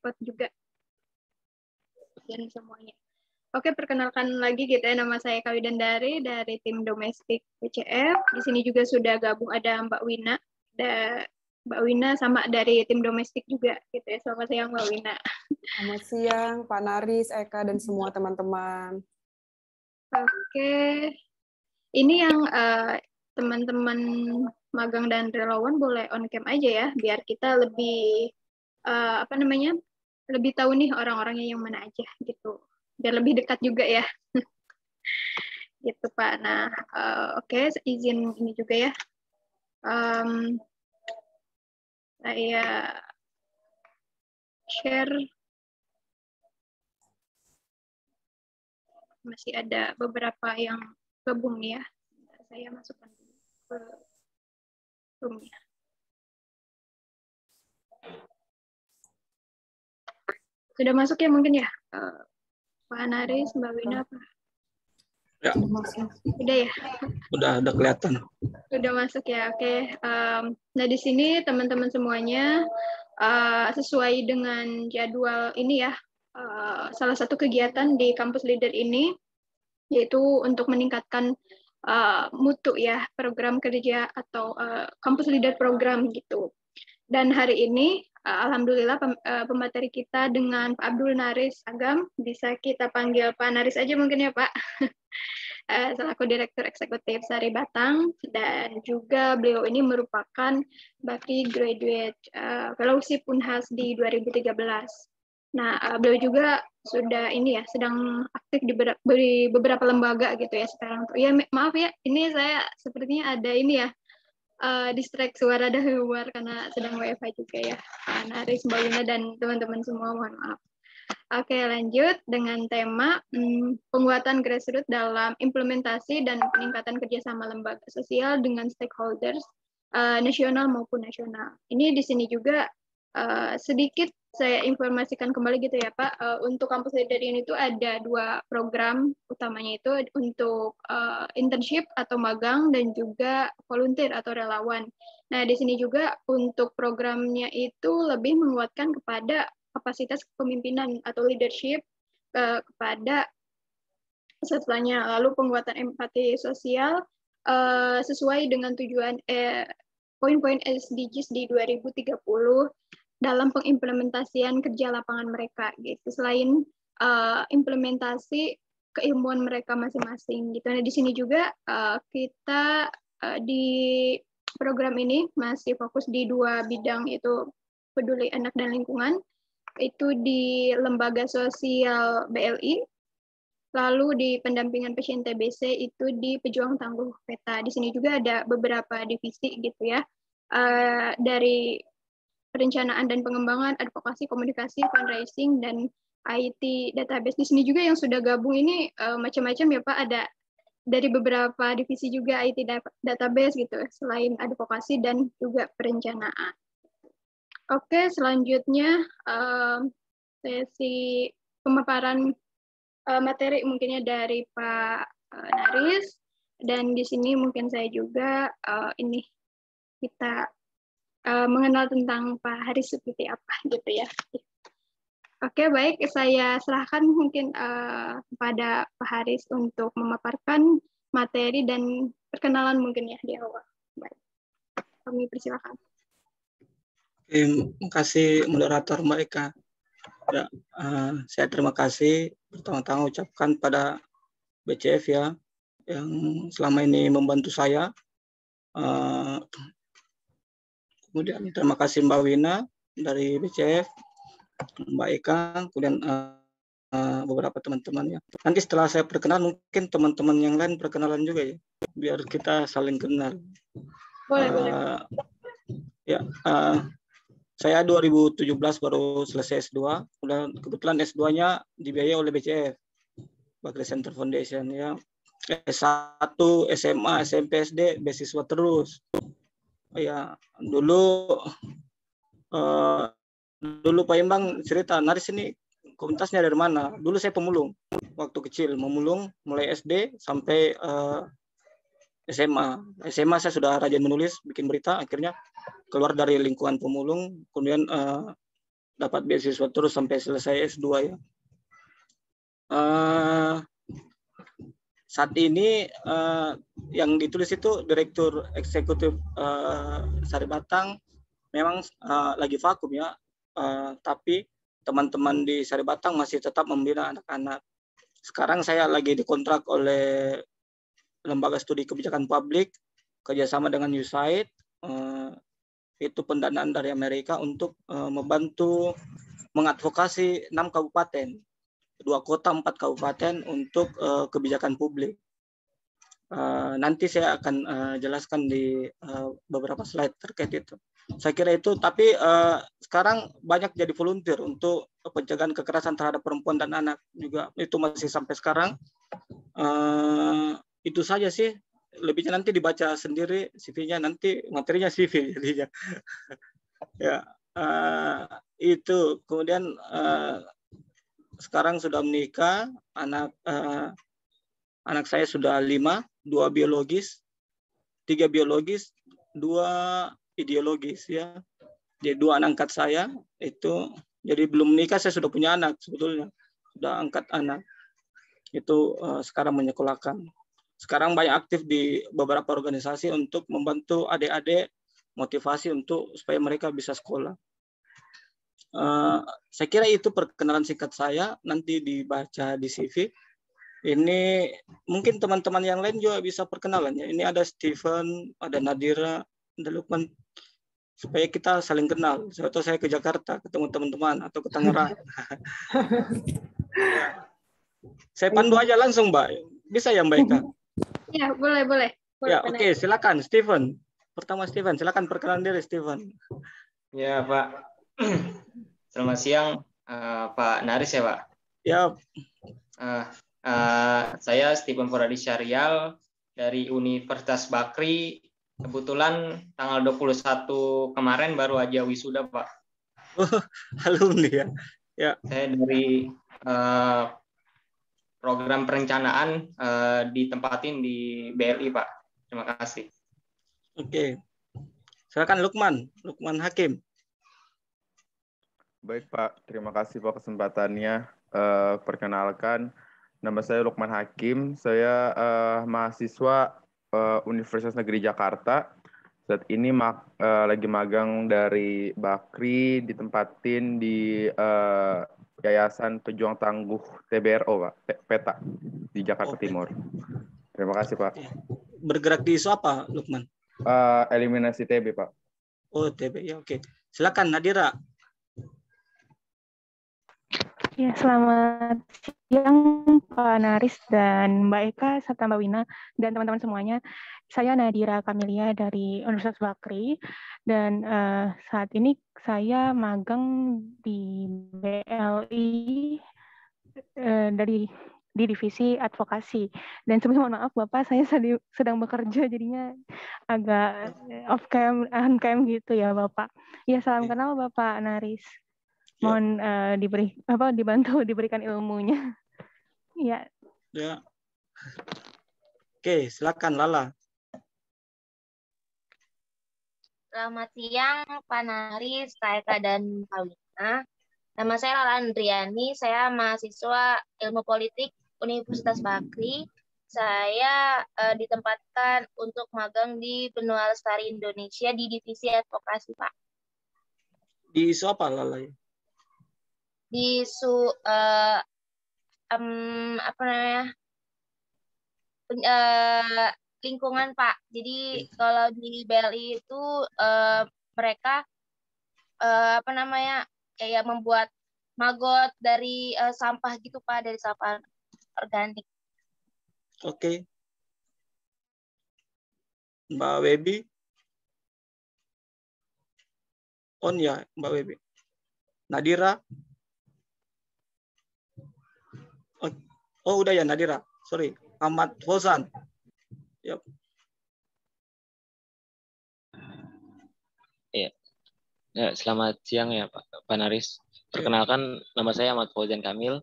tripod juga dan semuanya. Oke, perkenalkan lagi kita nama saya Kawi Dandari dari tim domestik PCF. Di sini juga sudah gabung ada Mbak Wina, ada Mbak Wina sama dari tim domestik juga gitu ya. Selamat siang Mbak Wina. Selamat siang Pak Naris, Eka dan semua teman-teman. Oke. Ini yang eh, teman-teman uh, magang dan relawan boleh on cam aja ya biar kita lebih uh, apa namanya? lebih tahu nih orang-orangnya yang mana aja gitu biar lebih dekat juga ya gitu pak nah uh, oke okay, izin ini juga ya um, saya share masih ada beberapa yang gabung ya saya masukkan dulu ke ya Sudah masuk ya mungkin ya? Eh, Pak Naris Mbak Wina, apa Ya. Udah ya? sudah ada kelihatan. sudah masuk ya, oke. nah, di sini teman-teman semuanya eh, sesuai dengan jadwal ini ya, eh, salah satu kegiatan di kampus leader ini yaitu untuk meningkatkan mutu ya program kerja atau kampus leader program gitu. Dan hari ini Eh, alhamdulillah pem, eh, pemateri kita dengan Pak Abdul Naris Agam bisa kita panggil Pak Naris aja mungkin ya Pak uh, selaku Direktur Eksekutif Sari Batang dan juga beliau ini merupakan Bakri Graduate uh, Fellowship Unhas di 2013. Nah uh, beliau juga sudah ini ya sedang aktif di, di beberapa lembaga gitu ya sekarang. Ya maaf ya ini saya sepertinya ada ini ya uh, distract suara dari luar karena sedang WFH juga ya. Nah, Riz, Mbak dan teman-teman semua mohon maaf. Oke, lanjut dengan tema hmm, penguatan grassroots dalam implementasi dan peningkatan kerjasama lembaga sosial dengan stakeholders uh, nasional maupun nasional. Ini di sini juga uh, sedikit saya informasikan kembali gitu ya Pak, uh, untuk kampus ini itu ada dua program utamanya itu untuk uh, internship atau magang dan juga volunteer atau relawan. Nah di sini juga untuk programnya itu lebih menguatkan kepada kapasitas kepemimpinan atau leadership uh, kepada setelahnya lalu penguatan empati sosial uh, sesuai dengan tujuan eh, poin-poin SDGs di 2030 dalam pengimplementasian kerja lapangan mereka gitu selain uh, implementasi keilmuan mereka masing-masing gitu nah di sini juga uh, kita uh, di program ini masih fokus di dua bidang itu peduli anak dan lingkungan itu di lembaga sosial BLI lalu di pendampingan pasien TBC itu di pejuang tangguh peta di sini juga ada beberapa divisi gitu ya uh, dari perencanaan dan pengembangan, advokasi, komunikasi, fundraising, dan IT database. Di sini juga yang sudah gabung ini uh, macam-macam ya Pak, ada dari beberapa divisi juga IT database gitu, selain advokasi dan juga perencanaan. Oke, selanjutnya um, sesi pemaparan uh, materi mungkinnya dari Pak uh, Naris dan di sini mungkin saya juga uh, ini kita uh, mengenal tentang Pak Haris seperti apa gitu ya. Oke baik saya serahkan mungkin uh, kepada Pak Haris untuk memaparkan materi dan perkenalan mungkin ya di awal. Baik. Kami persilakan. terima kasih moderator mereka. Ya, uh, saya terima kasih pertama-tama ucapkan pada BCF ya yang selama ini membantu saya uh, Kemudian terima kasih Mbak Wina dari BCF, Mbak Eka, kemudian uh, beberapa teman-teman ya. Nanti setelah saya perkenalan mungkin teman-teman yang lain perkenalan juga ya, biar kita saling kenal. Boleh, uh, boleh. Ya, uh, saya 2017 baru selesai S2, kemudian kebetulan S2-nya dibiayai oleh BCF, Bakri Center Foundation ya. S1, SMA, SMP, SD, beasiswa terus iya dulu uh, dulu Pak Imbang cerita Naris ini komunitasnya dari mana dulu saya pemulung waktu kecil memulung mulai SD sampai uh, eh, SMA SMA saya sudah rajin menulis bikin berita akhirnya keluar dari lingkungan pemulung kemudian uh, dapat beasiswa terus sampai selesai S2 ya uh, saat ini uh, yang ditulis itu direktur eksekutif uh, Sari Batang memang uh, lagi vakum ya, uh, tapi teman-teman di Sari Batang masih tetap membina anak-anak. Sekarang saya lagi dikontrak oleh lembaga studi kebijakan publik kerjasama dengan USAID uh, itu pendanaan dari Amerika untuk uh, membantu mengadvokasi enam kabupaten dua kota empat kabupaten untuk uh, kebijakan publik. Uh, nanti saya akan uh, jelaskan di uh, beberapa slide terkait itu. Saya kira itu, tapi uh, sekarang banyak jadi volunteer untuk pencegahan kekerasan terhadap perempuan dan anak juga itu masih sampai sekarang. Uh, itu saja sih. Lebihnya nanti dibaca sendiri CV-nya nanti materinya CV jadinya. ya uh, itu kemudian sekarang sudah menikah, anak uh, anak saya sudah lima, dua biologis, tiga biologis, dua ideologis ya. Jadi dua anak angkat saya itu jadi belum menikah saya sudah punya anak sebetulnya sudah angkat anak itu uh, sekarang menyekolahkan. Sekarang banyak aktif di beberapa organisasi untuk membantu adik-adik motivasi untuk supaya mereka bisa sekolah. Eh, saya kira itu perkenalan singkat saya nanti dibaca di CV. Ini mungkin teman-teman yang lain juga bisa perkenalannya. Ini ada Steven, ada Nadira, ada Lukman supaya kita saling kenal. Suatu saya ke Jakarta ketemu teman-teman atau ke Tangerang. saya pandu aja langsung, Mbak. Bisa ya, Mbak Eka? Ya, boleh, boleh. boleh ya, oke, okay, silakan Steven. Pertama Steven, silakan perkenalan diri Steven. Ya, Pak. Selamat siang, uh, Pak Naris ya Pak. Ya. Yep. Uh, eh, uh, eh, saya Stephen Foradi Syarial dari Universitas Bakri. Kebetulan tanggal 21 kemarin baru aja wisuda Pak. Oh, alumni ya. Ya. Saya dari uh, program perencanaan uh, ditempatin di BRI Pak. Terima kasih. Oke. Silakan Lukman, Lukman Hakim. Baik Pak, terima kasih Pak kesempatannya. Uh, perkenalkan, nama saya Lukman Hakim. Saya uh, mahasiswa uh, Universitas Negeri Jakarta. Saat ini mag uh, lagi magang dari Bakri, ditempatin di uh, Yayasan Pejuang Tangguh TBRO, Pak, PETA di Jakarta Timur. Terima kasih Pak. Iya. Bergerak di isu apa, Lukman? Uh, eliminasi TB, Pak. Oh, TB ya, oke. Okay. Silakan Nadira. Ya, selamat siang Pak Naris dan Mbak Eka serta Mbak Wina dan teman-teman semuanya. Saya Nadira Kamilia dari Universitas Bakri dan uh, saat ini saya magang di BLI uh, eh, dari di divisi advokasi. Dan sebelumnya mohon maaf Bapak, saya sedang bekerja jadinya agak eh, off cam, on cam gitu ya Bapak. Ya salam ya. kenal Bapak Naris. Iya. mohon ya. uh, diberi apa dibantu diberikan ilmunya. ya. Ya. Oke, silakan Lala. Selamat siang, pak Nari Taeka, dan Kawina. Nama saya Lala Andriani, saya mahasiswa ilmu politik Universitas Bakri. Saya uh, ditempatkan untuk magang di Benua Lestari Indonesia di Divisi Advokasi, Pak. Di isu apa, Lala? di su uh, um, apa namanya uh, lingkungan pak jadi kalau di Bali itu uh, mereka uh, apa namanya kayak membuat magot dari uh, sampah gitu pak dari sampah organik oke okay. mbak Webi on ya mbak Webi Nadira Oh udah ya Nadira, sorry. Ahmad Fauzan. Yep. Ya. ya, selamat siang ya Pak Panaris. Perkenalkan ya. nama saya Ahmad Fauzan Kamil.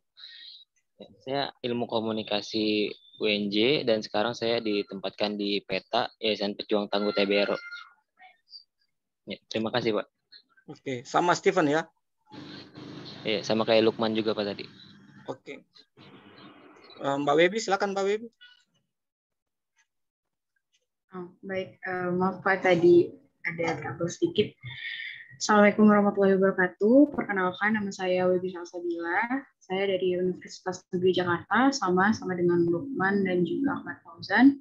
Saya ilmu komunikasi UNJ dan sekarang saya ditempatkan di peta Yayasan Pejuang Tangguh TBR. Ya, terima kasih Pak. Oke, sama Steven ya. Iya, sama kayak Lukman juga Pak tadi. Oke. Eh, Mbak Webi, silakan Mbak Webi. Oh, baik, uh, maaf Pak tadi ada trouble sedikit. Assalamualaikum warahmatullahi wabarakatuh. Perkenalkan nama saya Webi Salsabila. Saya dari Universitas Negeri Jakarta, sama sama dengan Lukman dan juga Ahmad Fauzan.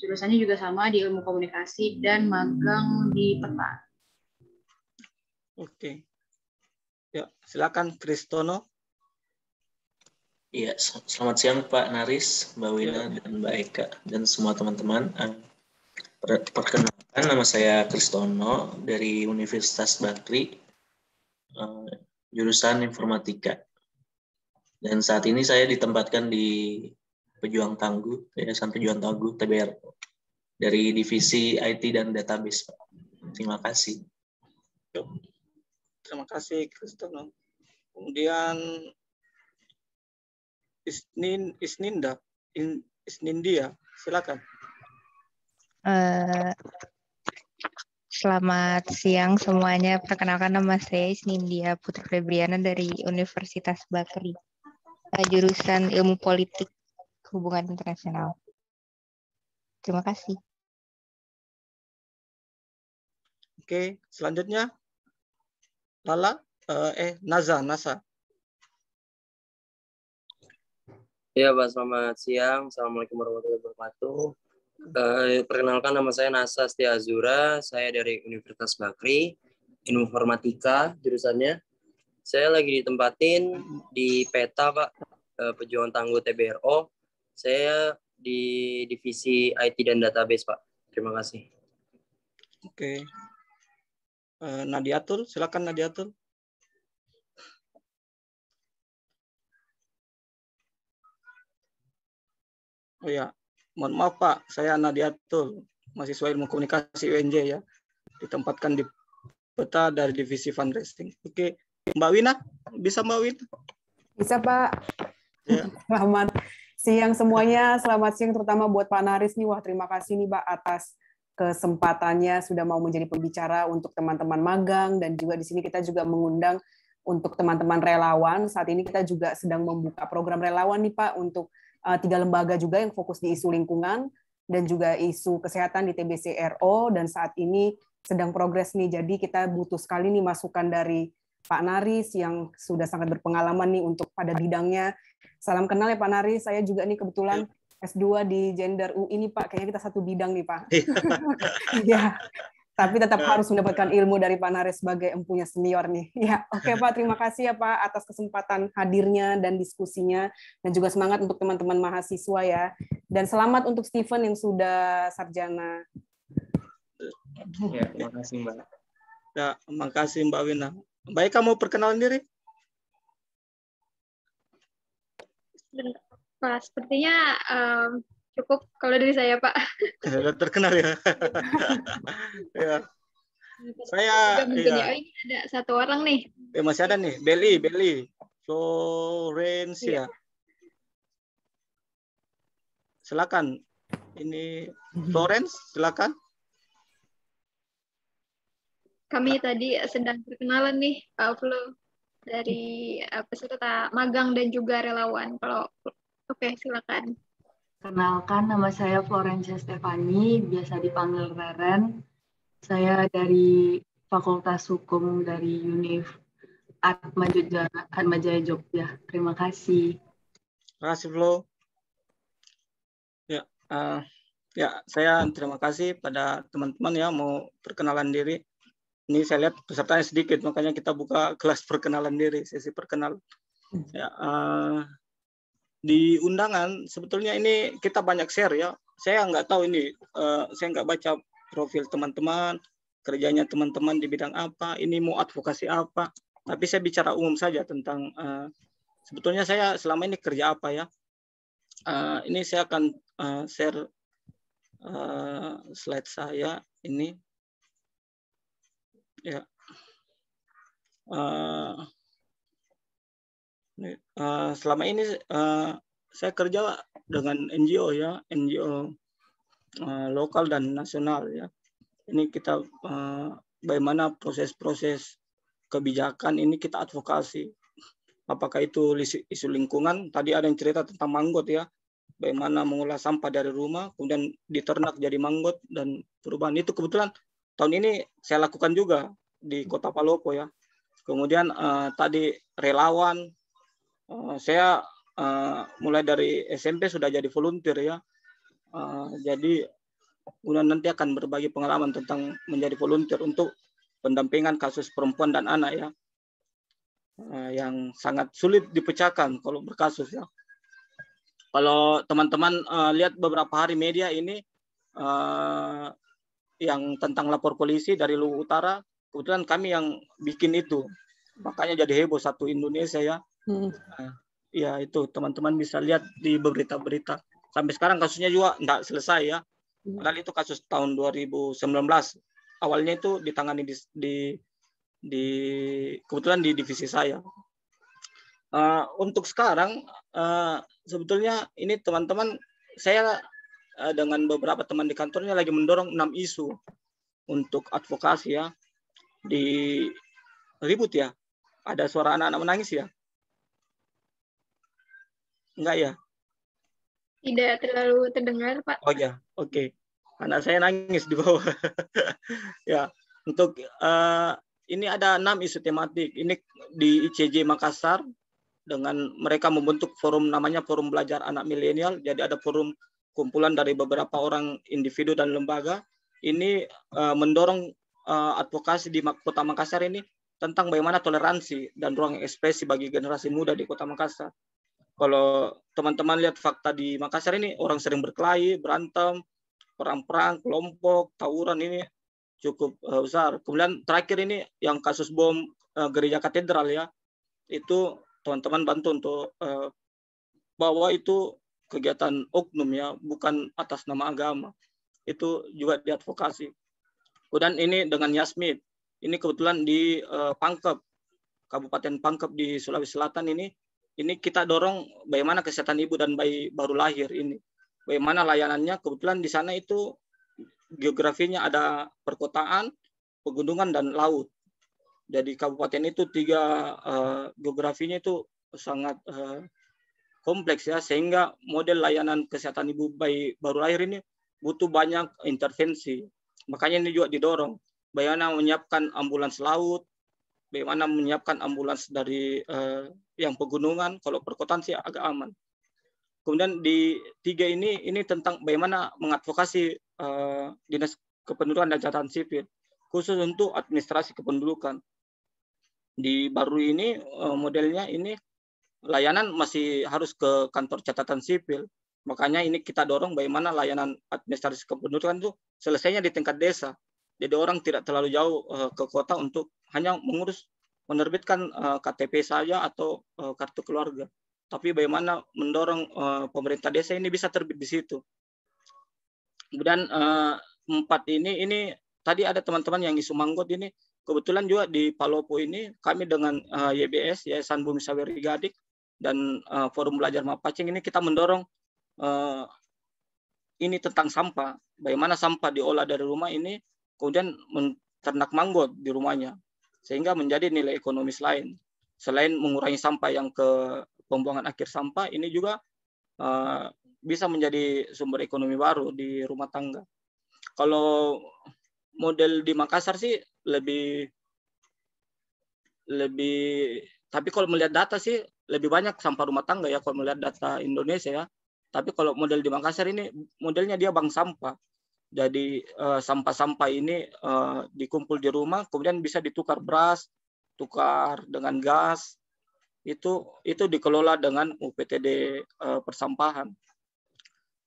Jurusannya juga sama di ilmu komunikasi dan magang di peta. Oke. Ya, silakan Kristono. Iya, selamat siang Pak Naris, Mbak Wina, dan Mbak Eka, dan semua teman-teman. Perkenalkan, nama saya Kristono dari Universitas Bakri, jurusan Informatika. Dan saat ini saya ditempatkan di Pejuang Tangguh, Yayasan Pejuang Tangguh, TBR, dari Divisi IT dan Database, Pak. Terima kasih. Terima kasih, Kristono. Kemudian Isnin Isninda In, Isnindia. Silakan. Uh, selamat siang semuanya. Perkenalkan nama saya Isnindia Putri Febriana dari Universitas Bakri. Uh, jurusan Ilmu Politik Hubungan Internasional. Terima kasih. Oke, selanjutnya Lala uh, eh Naza, Nasa. Ya Pak, selamat siang. Assalamualaikum warahmatullahi wabarakatuh. Eh, perkenalkan nama saya Nasa Azura. Saya dari Universitas Bakri, Informatika jurusannya. Saya lagi ditempatin di peta Pak, eh, pejuang tangguh TBRO. Saya di divisi IT dan database Pak. Terima kasih. Oke. Eh, Nadiatul, silakan Nadiatul. Oh ya, mohon maaf Pak, saya Nadia Nadiatul, mahasiswa ilmu komunikasi UNJ ya, ditempatkan di peta dari divisi fundraising. Oke, Mbak Wina, bisa Mbak Wina? Bisa Pak. Ya. Selamat siang semuanya, selamat siang terutama buat Pak Naris nih. Wah terima kasih nih Pak atas kesempatannya sudah mau menjadi pembicara untuk teman-teman magang dan juga di sini kita juga mengundang untuk teman-teman relawan. Saat ini kita juga sedang membuka program relawan nih Pak untuk Eh, tiga lembaga juga yang fokus di isu lingkungan dan juga isu kesehatan di TBCRO dan saat ini sedang progres nih. Jadi kita butuh sekali nih masukan dari Pak Naris yang sudah sangat berpengalaman nih untuk pada bidangnya. Salam kenal ya Pak Naris. Saya juga nih kebetulan iya. S2 di Gender U ini Pak. Kayaknya kita satu bidang nih Pak. ya tapi tetap nah. harus mendapatkan ilmu dari Pak Nares sebagai empunya senior nih. Ya, oke okay, Pak, terima kasih ya Pak atas kesempatan hadirnya dan diskusinya dan juga semangat untuk teman-teman mahasiswa ya. Dan selamat untuk Steven yang sudah sarjana. Ya, terima kasih Mbak. Ya, terima kasih Mbak Wina. Baik, kamu perkenalan diri. Nah, sepertinya um, cukup kalau dari saya pak sudah terkenal ya ya saya iya. ya. Oh, ini ada satu orang nih ya, masih ada nih Beli Beli Florencia ya. silakan ini Florence silakan kami tadi sedang berkenalan nih Pak Flo dari eh, peserta magang dan juga relawan kalau oke okay, silakan Kenalkan, nama saya Florencia Stefani, biasa dipanggil Reren. Saya dari Fakultas Hukum dari UNIF Atma Jogja, Atma Jaya Jogja. Terima kasih. Terima kasih, Flo. Ya, uh, ya saya terima kasih pada teman-teman ya mau perkenalan diri. Ini saya lihat pesertanya sedikit, makanya kita buka kelas perkenalan diri, sesi perkenalan. Ya, uh, di undangan sebetulnya ini kita banyak share ya. Saya nggak tahu ini, uh, saya nggak baca profil teman-teman, kerjanya teman-teman di bidang apa, ini mau advokasi apa. Tapi saya bicara umum saja tentang uh, sebetulnya saya selama ini kerja apa ya. Uh, ini saya akan uh, share uh, slide saya ini. Ya. Uh, uh, selama ini uh, saya kerja dengan NGO ya, NGO uh, eh, lokal dan nasional ya. Ini kita uh, bagaimana proses-proses kebijakan ini kita advokasi. Apakah itu isu lingkungan? Tadi ada yang cerita tentang manggot ya. Bagaimana mengolah sampah dari rumah, kemudian diternak jadi manggot dan perubahan itu kebetulan tahun ini saya lakukan juga di Kota Palopo ya. Kemudian uh, tadi relawan Eh, saya uh, mulai dari SMP sudah jadi volunteer ya. Uh, jadi kemudian nanti akan berbagi pengalaman tentang menjadi volunteer untuk pendampingan kasus perempuan dan anak ya. Uh, yang sangat sulit dipecahkan kalau berkasus ya. Kalau teman-teman uh, lihat beberapa hari media ini uh, yang tentang lapor polisi dari Luwu Utara, kebetulan kami yang bikin itu. Makanya jadi heboh satu Indonesia ya. Hmm. Nah, ya itu teman-teman bisa lihat di berita-berita. Sampai sekarang kasusnya juga nggak selesai ya. Hmm. Padahal itu kasus tahun 2019. Awalnya itu ditangani di, di, di kebetulan di divisi saya. Uh, untuk sekarang uh, sebetulnya ini teman-teman saya uh, dengan beberapa teman di kantornya lagi mendorong enam isu untuk advokasi ya di ribut ya ada suara anak-anak menangis ya Enggak ya? Tidak terlalu terdengar, Pak. Oh ya, oke. Okay. Anak saya nangis di bawah. ya, untuk uh, ini ada enam isu tematik. Ini di ICJ Makassar dengan mereka membentuk forum namanya Forum Belajar Anak Milenial. Jadi ada forum kumpulan dari beberapa orang individu dan lembaga. Ini uh, mendorong uh, advokasi di Kota Makassar ini tentang bagaimana toleransi dan ruang ekspresi bagi generasi muda di Kota Makassar. Kalau teman-teman lihat fakta di Makassar ini orang sering berkelahi, berantem, perang-perang, kelompok, tawuran ini cukup uh, besar. Kemudian terakhir ini yang kasus bom uh, gereja katedral ya, itu teman-teman bantu untuk uh, eh, bahwa itu kegiatan oknum ya, bukan atas nama agama. Itu juga diadvokasi. Kemudian ini dengan Yasmin. Ini kebetulan di uh, Pangkep, Kabupaten Pangkep di Sulawesi Selatan ini ini kita dorong bagaimana kesehatan ibu dan bayi baru lahir ini. Bagaimana layanannya kebetulan di sana itu geografinya ada perkotaan, pegunungan dan laut. Jadi kabupaten itu tiga uh, geografinya itu sangat uh, kompleks ya sehingga model layanan kesehatan ibu bayi baru lahir ini butuh banyak intervensi. Makanya ini juga didorong bagaimana menyiapkan ambulans laut, bagaimana menyiapkan ambulans dari uh, yang pegunungan, kalau perkotaan sih agak aman. Kemudian di tiga ini ini tentang bagaimana mengadvokasi uh, dinas kependudukan dan catatan sipil khusus untuk administrasi kependudukan. Di baru ini uh, modelnya ini layanan masih harus ke kantor catatan sipil. Makanya ini kita dorong bagaimana layanan administrasi kependudukan itu selesainya di tingkat desa. Jadi orang tidak terlalu jauh uh, ke kota untuk hanya mengurus menerbitkan uh, eh, KTP saja atau uh, kartu keluarga. Tapi bagaimana mendorong uh, pemerintah desa ini bisa terbit di situ. Kemudian uh, empat ini ini tadi ada teman-teman yang isu manggot ini kebetulan juga di Palopo ini kami dengan uh, YBS Yayasan Bumi Saweri Gadik dan uh, Forum Belajar Mapacing ini kita mendorong uh, ini tentang sampah, bagaimana sampah diolah dari rumah ini kemudian ternak manggot di rumahnya sehingga menjadi nilai ekonomis lain. Selain mengurangi sampah yang ke pembuangan akhir sampah, ini juga uh, bisa menjadi sumber ekonomi baru di rumah tangga. Kalau model di Makassar sih lebih lebih tapi kalau melihat data sih lebih banyak sampah rumah tangga ya kalau melihat data Indonesia ya. Tapi kalau model di Makassar ini modelnya dia bank sampah. Jadi eh, sampah-sampah uh, ini uh, dikumpul di rumah, kemudian bisa ditukar beras, tukar dengan gas. Itu itu dikelola dengan UPTD uh, eh, persampahan.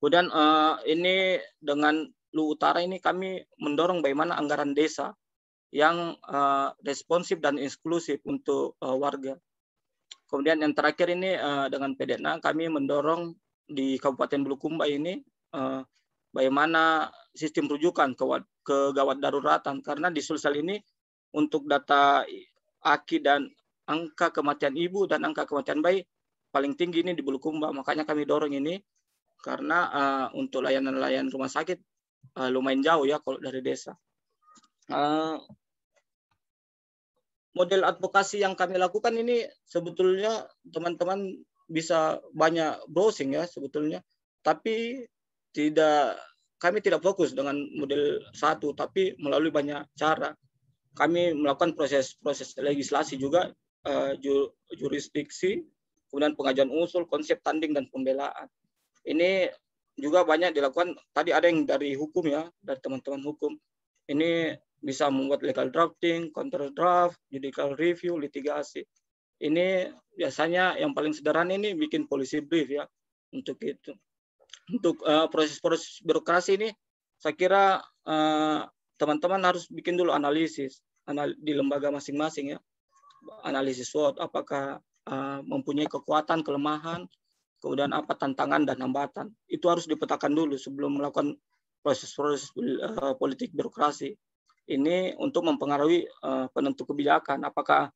Kemudian uh, ini dengan Lu Utara ini kami mendorong bagaimana anggaran desa yang uh, responsif dan inklusif untuk uh, warga. Kemudian yang terakhir ini uh, dengan PDNA kami mendorong di Kabupaten Bulukumba ini uh, bagaimana sistem rujukan ke, ke gawat daruratan karena di Sulsel ini untuk data AKI dan angka kematian ibu dan angka kematian bayi paling tinggi ini di Bulukumba makanya kami dorong ini karena uh, untuk layanan-layanan rumah sakit uh, lumayan jauh ya kalau dari desa. Uh, model advokasi yang kami lakukan ini sebetulnya teman-teman bisa banyak browsing ya sebetulnya, tapi tidak kami tidak fokus dengan model satu tapi melalui banyak cara kami melakukan proses-proses legislasi juga uh, jurisdiksi kemudian pengajuan usul konsep tanding dan pembelaan ini juga banyak dilakukan tadi ada yang dari hukum ya dari teman-teman hukum ini bisa membuat legal drafting counter draft judicial review litigasi ini biasanya yang paling sederhana ini bikin polisi brief ya untuk itu untuk eh, proses-proses uh, birokrasi ini saya kira eh, teman-teman uh, harus bikin dulu analisis anal di lembaga masing-masing ya analisis SWOT apakah uh, mempunyai kekuatan kelemahan kemudian apa tantangan dan hambatan itu harus dipetakan dulu sebelum melakukan proses-proses politik birokrasi ini untuk mempengaruhi uh, penentu kebijakan apakah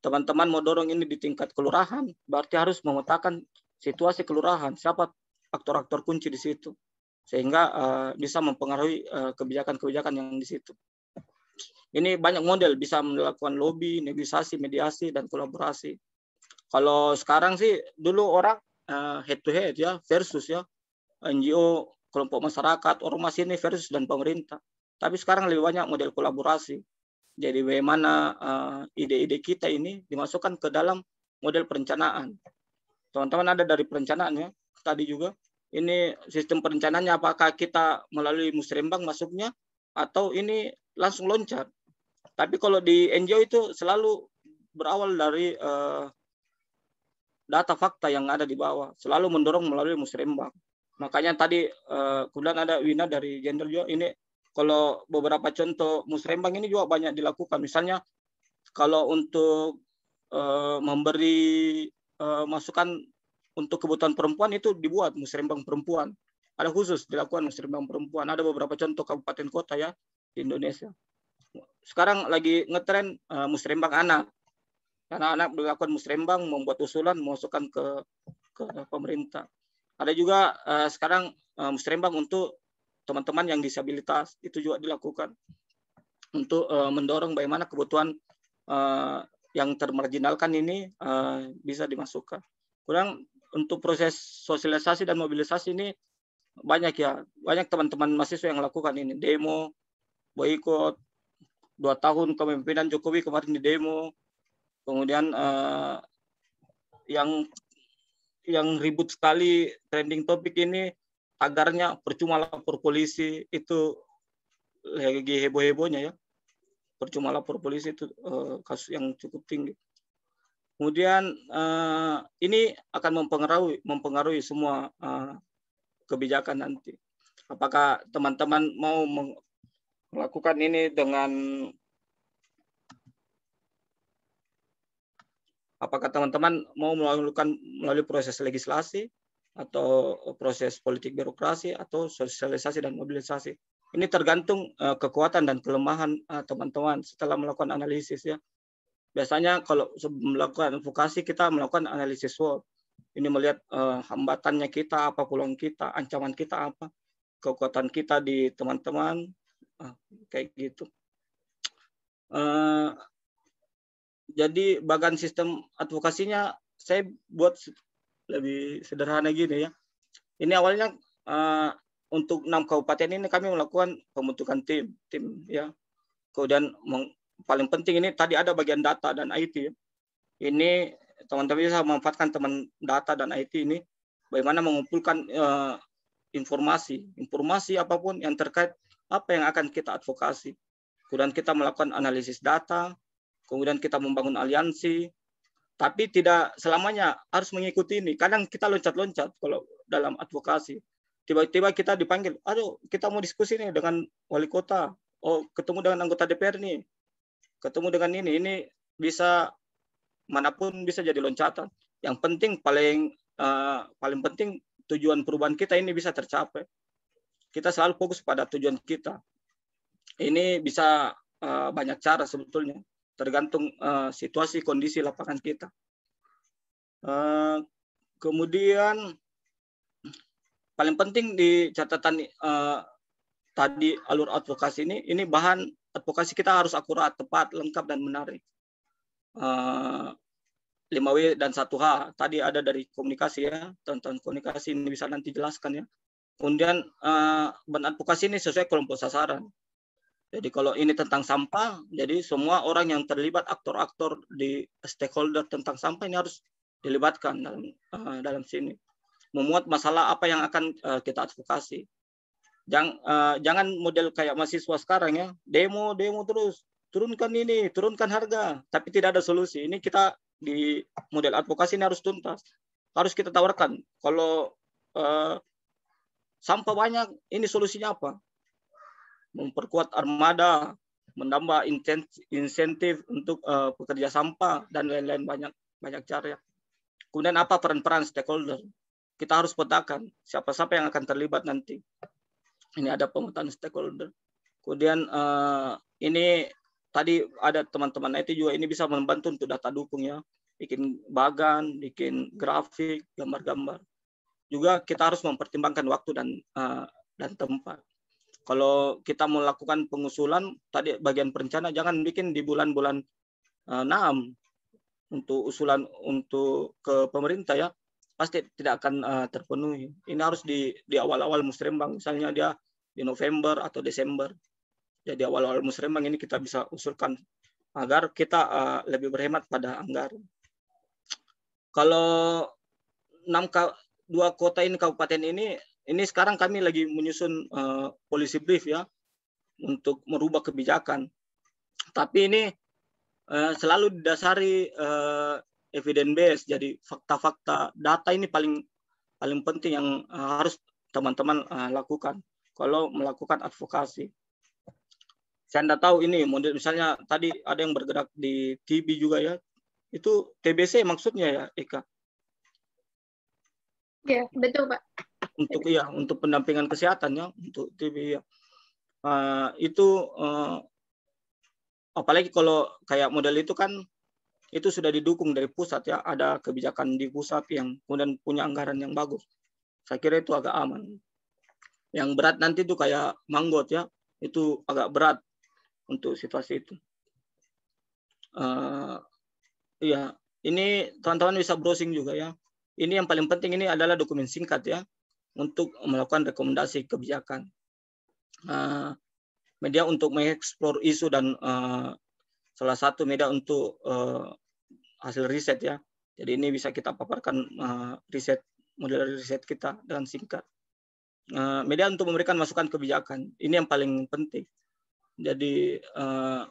teman-teman mau dorong ini di tingkat kelurahan berarti harus memetakan situasi kelurahan siapa aktor-aktor kunci di situ sehingga uh, bisa mempengaruhi eh, kebijakan-kebijakan uh, yang di situ. Ini banyak model bisa melakukan lobby, negosiasi, mediasi dan kolaborasi. Kalau sekarang sih dulu orang uh, eh, head to head ya versus ya NGO, kelompok masyarakat, ormas ini versus dan pemerintah. Tapi sekarang lebih banyak model kolaborasi. Jadi bagaimana ide-ide uh, kita ini dimasukkan ke dalam model perencanaan. Teman-teman ada dari perencanaan ya tadi juga ini sistem perencanaannya apakah kita melalui musrembang masuknya atau ini langsung loncat. Tapi kalau di NGO itu selalu berawal dari uh, data fakta yang ada di bawah, selalu mendorong melalui musrembang. Makanya tadi uh, eh, kemudian ada Wina dari Gender juga ini kalau beberapa contoh musrembang ini juga banyak dilakukan. Misalnya kalau untuk uh, memberi uh, masukan untuk kebutuhan perempuan itu dibuat musrembang perempuan. Ada khusus dilakukan musrembang perempuan. Ada beberapa contoh kabupaten kota ya di Indonesia. Sekarang lagi ngetren uh, musrembang anak. karena anak dilakukan musrembang, membuat usulan, memasukkan ke ke pemerintah. Ada juga uh, sekarang uh, musrembang untuk teman-teman yang disabilitas itu juga dilakukan untuk uh, mendorong bagaimana kebutuhan uh, yang termarginalkan ini uh, bisa dimasukkan. Kurang untuk proses sosialisasi dan mobilisasi ini banyak ya banyak teman-teman mahasiswa yang lakukan ini demo boikot dua tahun kepemimpinan Jokowi kemarin di demo kemudian uh, yang yang ribut sekali trending topik ini agarnya percuma lapor polisi itu lagi heboh-hebohnya ya percuma lapor polisi itu uh, kasus yang cukup tinggi Kemudian uh, ini akan mempengaruhi mempengaruhi semua uh, kebijakan nanti. Apakah teman-teman mau melakukan ini dengan apakah teman-teman mau melakukan melalui proses legislasi atau proses politik birokrasi atau sosialisasi dan mobilisasi. Ini tergantung uh, kekuatan dan kelemahan teman-teman uh, teman -teman setelah melakukan analisis ya. Biasanya kalau melakukan advokasi kita melakukan analisis SWOT. Ini melihat uh, hambatannya kita apa, peluang kita, ancaman kita apa, kekuatan kita di teman-teman, uh, kayak gitu. Uh, jadi bagan sistem advokasinya saya buat lebih sederhana gini ya. Ini awalnya uh, untuk enam kabupaten ini kami melakukan pembentukan tim, tim ya. Kemudian meng, paling penting ini tadi ada bagian data dan IT. Ini teman-teman bisa memanfaatkan teman data dan IT ini bagaimana mengumpulkan uh, informasi, informasi apapun yang terkait apa yang akan kita advokasi. Kemudian kita melakukan analisis data, kemudian kita membangun aliansi, tapi tidak selamanya harus mengikuti ini. Kadang kita loncat-loncat kalau dalam advokasi. Tiba-tiba kita dipanggil, aduh kita mau diskusi nih dengan wali kota, oh ketemu dengan anggota DPR nih, ketemu dengan ini ini bisa manapun bisa jadi loncatan yang penting paling uh, paling penting tujuan perubahan kita ini bisa tercapai kita selalu fokus pada tujuan kita ini bisa uh, banyak cara sebetulnya tergantung uh, situasi kondisi lapangan kita uh, kemudian paling penting di catatan uh, tadi alur advokasi ini ini bahan advokasi kita harus akurat, tepat, lengkap, dan menarik. Uh, eh, 5W dan 1H. Tadi ada dari komunikasi ya, tentang komunikasi ini bisa nanti jelaskan ya. Kemudian uh, advokasi ini sesuai kelompok sasaran. Jadi kalau ini tentang sampah, jadi semua orang yang terlibat aktor-aktor di stakeholder tentang sampah ini harus dilibatkan dalam uh, dalam sini. Memuat masalah apa yang akan uh, kita advokasi. Jangan, uh, eh, jangan model kayak mahasiswa sekarang ya, demo, demo terus, turunkan ini, turunkan harga, tapi tidak ada solusi. Ini kita di model advokasi ini harus tuntas, harus kita tawarkan. Kalau uh, sampah banyak, ini solusinya apa? Memperkuat armada, menambah insentif untuk uh, pekerja sampah dan lain-lain banyak banyak cara. ya. Kemudian apa peran-peran stakeholder? Kita harus petakan siapa-siapa yang akan terlibat nanti ini ada pemetaan stakeholder kemudian uh, ini tadi ada teman-teman itu juga ini bisa membantu untuk data dukung ya bikin bagan bikin grafik gambar-gambar juga kita harus mempertimbangkan waktu dan uh, dan tempat kalau kita melakukan pengusulan tadi bagian perencana jangan bikin di bulan-bulan uh, eh, 6 untuk usulan untuk ke pemerintah ya pasti tidak akan uh, terpenuhi. Ini harus di di awal-awal musrembang misalnya dia di November atau Desember. Jadi awal-awal musim ini kita bisa usulkan agar kita uh, lebih berhemat pada anggaran. Kalau enam dua kota ini kabupaten ini ini sekarang kami lagi menyusun uh, policy brief ya untuk merubah kebijakan. Tapi ini uh, selalu didasari uh, evidence base jadi fakta-fakta data ini paling paling penting yang harus teman-teman uh, lakukan kalau melakukan advokasi. Saya tidak tahu ini, misalnya tadi ada yang bergerak di TB juga ya, itu TBC maksudnya ya Eka? Ya betul Pak. Untuk ya untuk pendampingan kesehatan ya untuk TB ya. Uh, eh, itu uh, apalagi kalau kayak model itu kan itu sudah didukung dari pusat ya ada kebijakan di pusat yang kemudian punya anggaran yang bagus saya kira itu agak aman yang berat nanti tuh kayak manggot ya, itu agak berat untuk situasi itu. Uh, ya, ini teman-teman bisa browsing juga ya. Ini yang paling penting ini adalah dokumen singkat ya untuk melakukan rekomendasi kebijakan. Uh, media untuk mengeksplor isu dan uh, salah satu media untuk uh, hasil riset ya. Jadi ini bisa kita paparkan uh, riset model riset kita dengan singkat. Eh, media untuk memberikan masukan kebijakan. Ini yang paling penting. Jadi eh,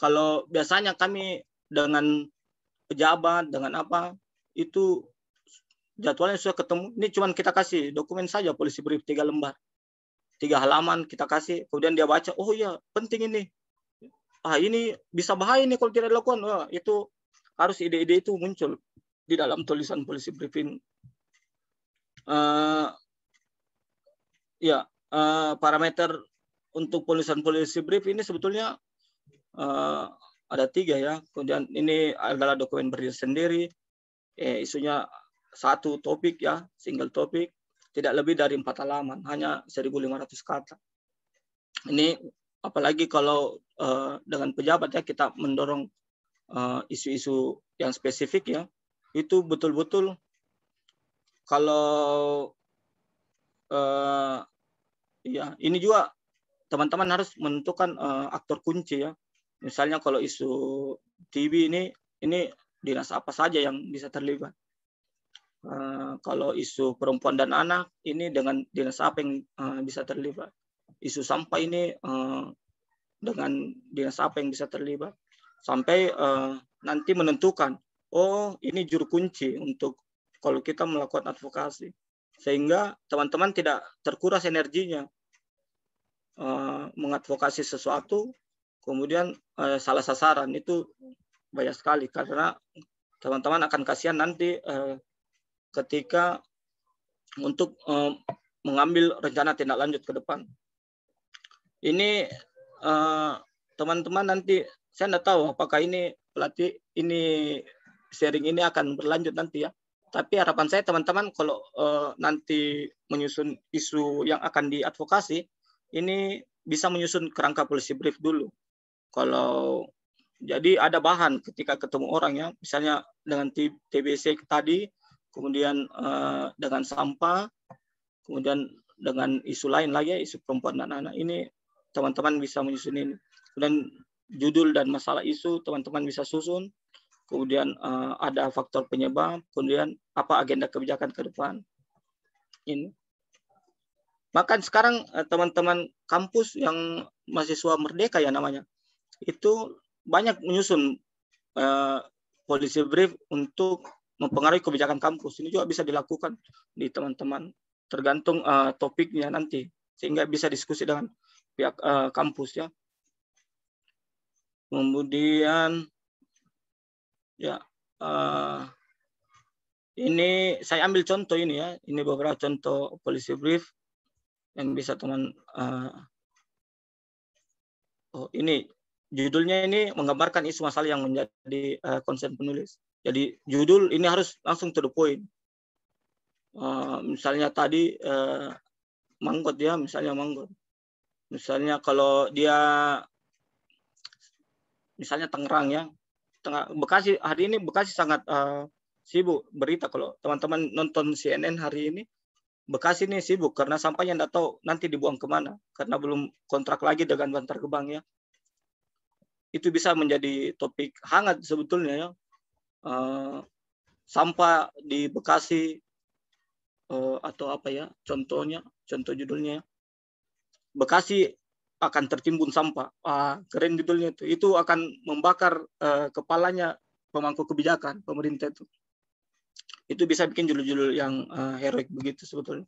kalau biasanya kami dengan pejabat dengan apa itu jadwalnya sudah ketemu. Ini cuma kita kasih dokumen saja polisi brief tiga lembar, tiga halaman kita kasih. Kemudian dia baca, oh iya penting ini. Ah ini bisa bahaya ini kalau tidak dilakukan. Wah, itu harus ide-ide itu muncul di dalam tulisan polisi briefing. Uh, ya uh, parameter untuk penulisan polisi brief ini sebetulnya uh, ada tiga ya. Kemudian ini adalah dokumen berdiri sendiri. Eh, isunya satu topik ya, single topik. Tidak lebih dari empat halaman, hanya 1.500 kata. Ini apalagi kalau uh, dengan pejabat ya kita mendorong isu-isu uh, yang spesifik ya, itu betul-betul kalau uh, ya ini juga teman-teman harus menentukan uh, aktor kunci ya. Misalnya kalau isu TV ini ini dinas apa saja yang bisa terlibat. Uh, kalau isu perempuan dan anak ini dengan dinas apa yang uh, bisa terlibat. Isu sampah ini uh, dengan dinas apa yang bisa terlibat. Sampai uh, nanti menentukan, oh ini juru kunci untuk kalau kita melakukan advokasi sehingga teman-teman tidak terkuras energinya uh, mengadvokasi sesuatu kemudian uh, salah sasaran itu banyak sekali karena teman-teman akan kasihan nanti uh, ketika untuk uh, mengambil rencana tindak lanjut ke depan ini teman-teman uh, nanti saya tidak tahu apakah ini pelatih ini sharing ini akan berlanjut nanti ya tapi harapan saya teman-teman kalau uh, nanti menyusun isu yang akan diadvokasi, ini bisa menyusun kerangka polisi brief dulu. Kalau jadi ada bahan ketika ketemu orang ya, misalnya dengan TBC tadi, kemudian uh, dengan sampah, kemudian dengan isu lain lagi ya, isu perempuan dan anak. Ini teman-teman bisa menyusun ini. Dan judul dan masalah isu teman-teman bisa susun kemudian uh, ada faktor penyebab, kemudian apa agenda kebijakan ke depan. Ini. Maka sekarang eh, teman-teman kampus yang mahasiswa merdeka ya namanya, itu banyak menyusun uh, policy brief untuk mempengaruhi kebijakan kampus. Ini juga bisa dilakukan di teman-teman tergantung uh, topiknya nanti sehingga bisa diskusi dengan pihak uh, kampus ya. Kemudian Ya, uh, ini saya ambil contoh ini ya. Ini beberapa contoh polisi brief yang bisa teman. Uh, oh, ini judulnya ini menggambarkan isu masalah yang menjadi uh, eh, concern penulis. Jadi judul ini harus langsung to the point. Uh, misalnya tadi uh, manggot ya, misalnya manggot. Misalnya kalau dia misalnya Tangerang ya, tengah Bekasi hari ini Bekasi sangat uh, sibuk berita kalau teman-teman nonton CNN hari ini Bekasi ini sibuk karena sampahnya tidak tahu nanti dibuang kemana karena belum kontrak lagi dengan Bantar Gebang ya itu bisa menjadi topik hangat sebetulnya ya uh, sampah di Bekasi uh, atau apa ya contohnya contoh judulnya Bekasi akan tertimbun sampah. Ah, keren judulnya itu. Itu akan membakar eh, kepalanya pemangku kebijakan pemerintah itu. Itu bisa bikin judul-judul yang eh, heroik begitu sebetulnya.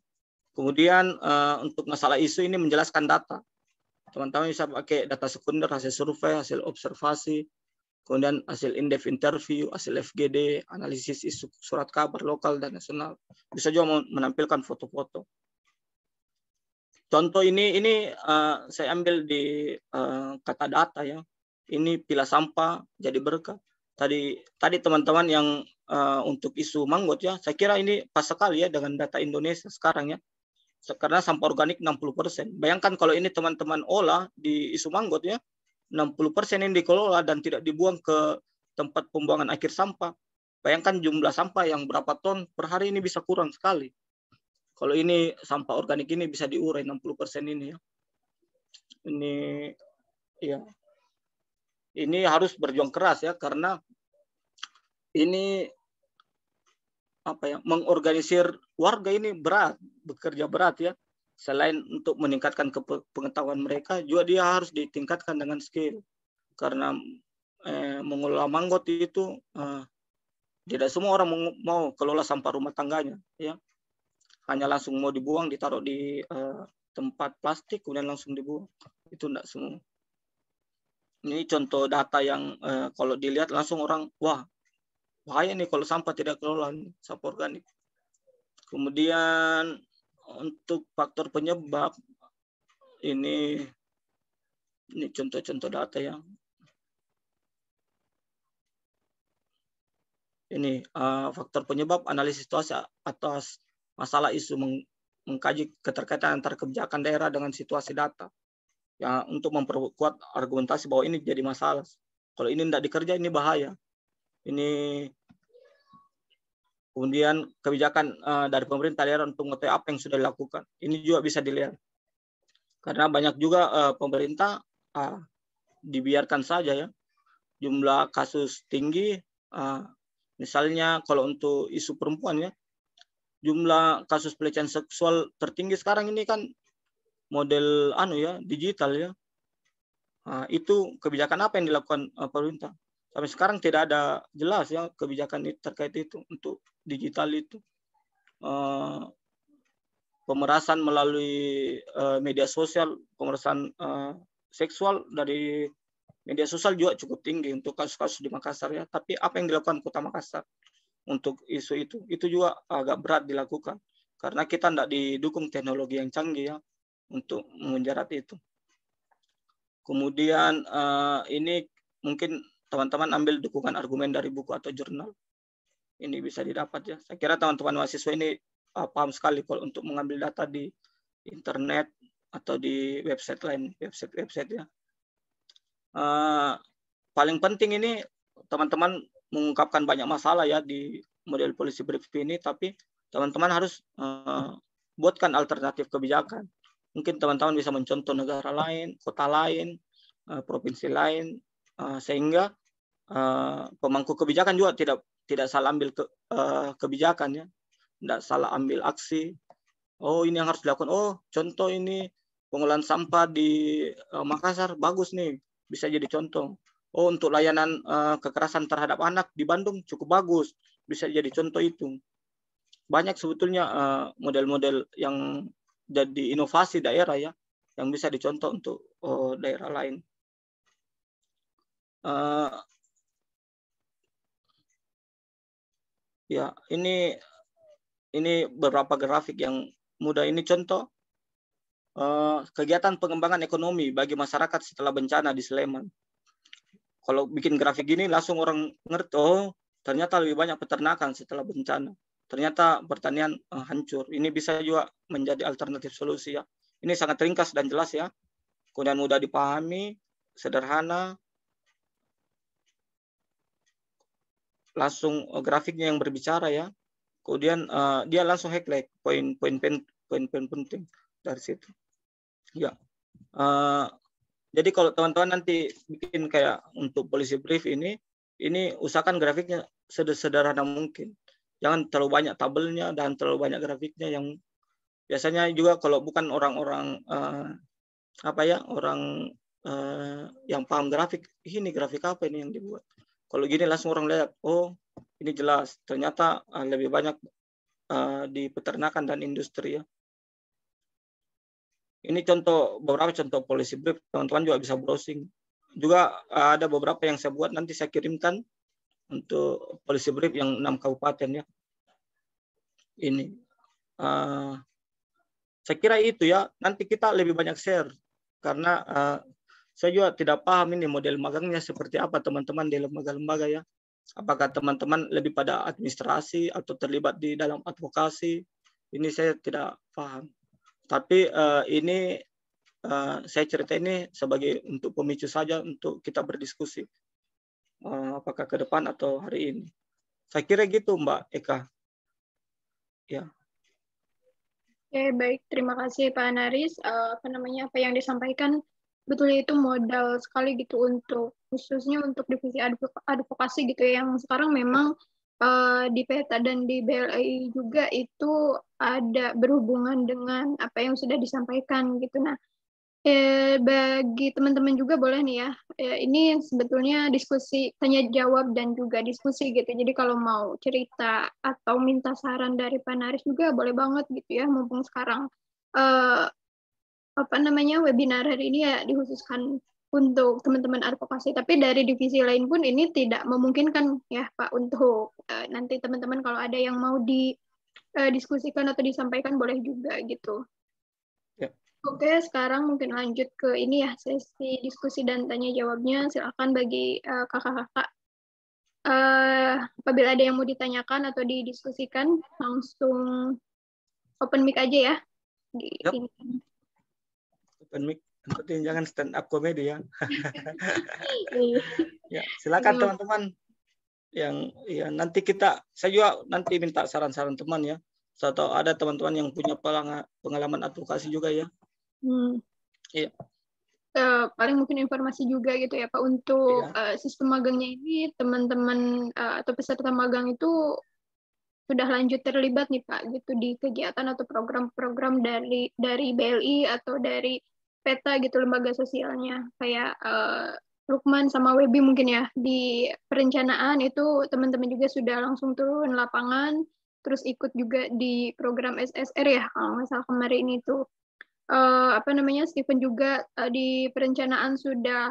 Kemudian eh, untuk masalah isu ini menjelaskan data. Teman-teman bisa pakai data sekunder, hasil survei, hasil observasi, kemudian hasil in-depth interview, hasil FGD, analisis isu surat kabar lokal dan nasional. Bisa juga menampilkan foto-foto. Contoh ini ini uh, saya ambil di uh, kata data ya. Ini pilah sampah jadi berkah. Tadi tadi teman-teman yang uh, untuk isu manggot ya, saya kira ini pas sekali ya dengan data Indonesia sekarang ya. Karena sampah organik 60%. Bayangkan kalau ini teman-teman olah di isu manggot ya, 60% yang dikelola dan tidak dibuang ke tempat pembuangan akhir sampah. Bayangkan jumlah sampah yang berapa ton per hari ini bisa kurang sekali. Kalau ini sampah organik ini bisa diurai 60% ini ya. Ini ya. Ini harus berjuang keras ya karena ini apa ya mengorganisir warga ini berat bekerja berat ya selain untuk meningkatkan pengetahuan mereka juga dia harus ditingkatkan dengan skill karena eh, mengelola manggot itu eh, tidak semua orang mau kelola sampah rumah tangganya ya hanya langsung mau dibuang ditaruh di uh, tempat plastik kemudian langsung dibuang itu tidak semua ini contoh data yang uh, kalau dilihat langsung orang wah bahaya nih kalau sampah tidak kelola sampah organik kemudian untuk faktor penyebab ini ini contoh-contoh data yang ini uh, faktor penyebab analisis situasi atas masalah isu meng mengkaji keterkaitan antar kebijakan daerah dengan situasi data ya untuk memperkuat argumentasi bahwa ini jadi masalah. Kalau ini tidak dikerja ini bahaya. Ini kemudian kebijakan uh, dari pemerintah daerah untuk mengetahui apa yang sudah dilakukan. Ini juga bisa dilihat. Karena banyak juga uh, pemerintah uh, dibiarkan saja ya. Jumlah kasus tinggi uh, misalnya kalau untuk isu perempuan ya jumlah kasus pelecehan seksual tertinggi sekarang ini kan model anu ya digital ya nah, itu kebijakan apa yang dilakukan eh, pemerintah tapi sekarang tidak ada jelas ya kebijakan terkait itu untuk digital itu eh, pemerasan melalui eh, media sosial pemerasan seksual dari media sosial juga cukup tinggi untuk kasus-kasus di Makassar ya tapi apa yang dilakukan Kota Makassar untuk isu itu itu juga agak berat dilakukan karena kita tidak didukung teknologi yang canggih ya untuk menjerat itu. Kemudian uh, ini mungkin teman-teman ambil dukungan argumen dari buku atau jurnal. Ini bisa didapat ya. Saya kira teman-teman mahasiswa ini uh, paham sekali kalau untuk mengambil data di internet atau di website lain, website-website ya. Uh, paling penting ini teman-teman mengungkapkan banyak masalah ya di model polisi brief ini, tapi teman-teman harus uh, buatkan alternatif kebijakan. Mungkin teman-teman bisa mencontoh negara lain, kota lain, uh, provinsi lain, uh, sehingga uh, pemangku kebijakan juga tidak tidak salah ambil ke, uh, kebijakan ya, tidak salah ambil aksi. Oh ini yang harus dilakukan. Oh contoh ini pengolahan sampah di uh, Makassar bagus nih, bisa jadi contoh oh untuk layanan uh, kekerasan terhadap anak di Bandung cukup bagus bisa jadi contoh itu banyak sebetulnya eh, model-model uh, yang jadi inovasi daerah ya yang bisa dicontoh untuk uh, daerah lain uh, ya ini ini beberapa grafik yang mudah ini contoh kegiatan pengembangan ekonomi bagi masyarakat setelah bencana di Sleman kalau bikin grafik gini langsung orang ngerti oh ternyata lebih banyak peternakan setelah bencana ternyata pertanian uh, hancur ini bisa juga menjadi alternatif solusi ya ini sangat ringkas dan jelas ya kemudian mudah dipahami sederhana langsung uh, grafiknya yang berbicara ya kemudian uh, dia langsung highlight poin-poin poin-poin penting dari situ ya uh, jadi kalau teman-teman nanti bikin kayak untuk polisi brief ini, ini usahakan grafiknya sederhana mungkin. Jangan terlalu banyak tabelnya dan terlalu banyak grafiknya yang biasanya juga kalau bukan orang-orang uh, apa ya orang uh, yang paham grafik ini grafik apa ini yang dibuat. Kalau gini langsung orang lihat, oh ini jelas ternyata uh, lebih banyak uh, di peternakan dan industri ya. Ini contoh beberapa contoh policy brief, teman-teman juga bisa browsing. Juga eh, ada beberapa yang saya buat nanti saya kirimkan untuk policy brief yang enam kabupaten ya. Ini uh, saya kira itu ya. Nanti kita lebih banyak share karena uh, saya juga tidak paham ini model magangnya seperti apa teman-teman di lembaga-lembaga ya. Apakah teman-teman lebih pada administrasi atau terlibat di dalam advokasi? Ini saya tidak paham. Tapi uh, ini uh, saya cerita ini sebagai untuk pemicu saja untuk kita berdiskusi uh, apakah ke depan atau hari ini. Saya kira gitu Mbak Eka. Ya. Oke, baik. Terima kasih Pak Naris. Uh, apa namanya apa yang disampaikan betulnya itu modal sekali gitu untuk khususnya untuk divisi advokasi gitu ya yang sekarang memang uh, di PETA dan di BLI juga itu ada berhubungan dengan apa yang sudah disampaikan gitu. Nah, e, bagi teman-teman juga boleh nih ya. E, ini sebetulnya diskusi tanya jawab dan juga diskusi gitu. Jadi kalau mau cerita atau minta saran dari Panaris juga boleh banget gitu ya. Mumpung sekarang e, apa namanya webinar hari ini ya dikhususkan untuk teman-teman advokasi. Tapi dari divisi lain pun ini tidak memungkinkan ya Pak untuk uh, nanti teman-teman kalau ada yang mau di Eh, diskusikan atau disampaikan boleh juga gitu. Ya. Oke, sekarang mungkin lanjut ke ini ya sesi diskusi dan tanya jawabnya. Silakan bagi eh, kakak-kakak. Uh, apabila ada yang mau ditanyakan atau didiskusikan, langsung open mic aja ya. Di yep. Ini. Open mic ikutin jangan stand up komedi ya. ya, silakan iya. teman-teman yang ya nanti kita saya juga nanti minta saran-saran teman ya atau ada teman-teman yang punya pengalaman advokasi juga ya. Hmm. Iya. Uh, paling mungkin informasi juga gitu ya Pak untuk iya. uh, sistem magangnya ini teman-teman uh, atau peserta magang itu sudah lanjut terlibat nih Pak gitu di kegiatan atau program-program dari dari BLI atau dari peta gitu lembaga sosialnya kayak uh, Lukman sama Webi mungkin ya di perencanaan itu teman-teman juga sudah langsung turun lapangan terus ikut juga di program SSR ya kalau misal kemarin itu uh, apa namanya Steven juga uh, di perencanaan sudah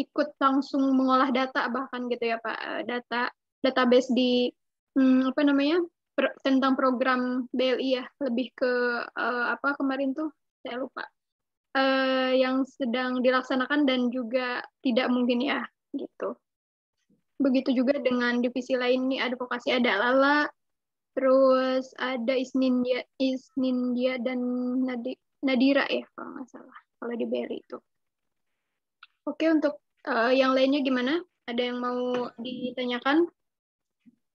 ikut langsung mengolah data bahkan gitu ya Pak eh, data database di hmm, apa namanya per, tentang program BLI ya lebih ke uh, apa kemarin tuh saya lupa uh, yang sedang dilaksanakan dan juga tidak mungkin ya gitu begitu juga dengan divisi lain nih advokasi ada Lala Terus ada Isnindia, Isnindia dan Nadi, Nadira ya kalau nggak salah, kalau di Berry itu. Oke, untuk uh, yang lainnya gimana? Ada yang mau ditanyakan?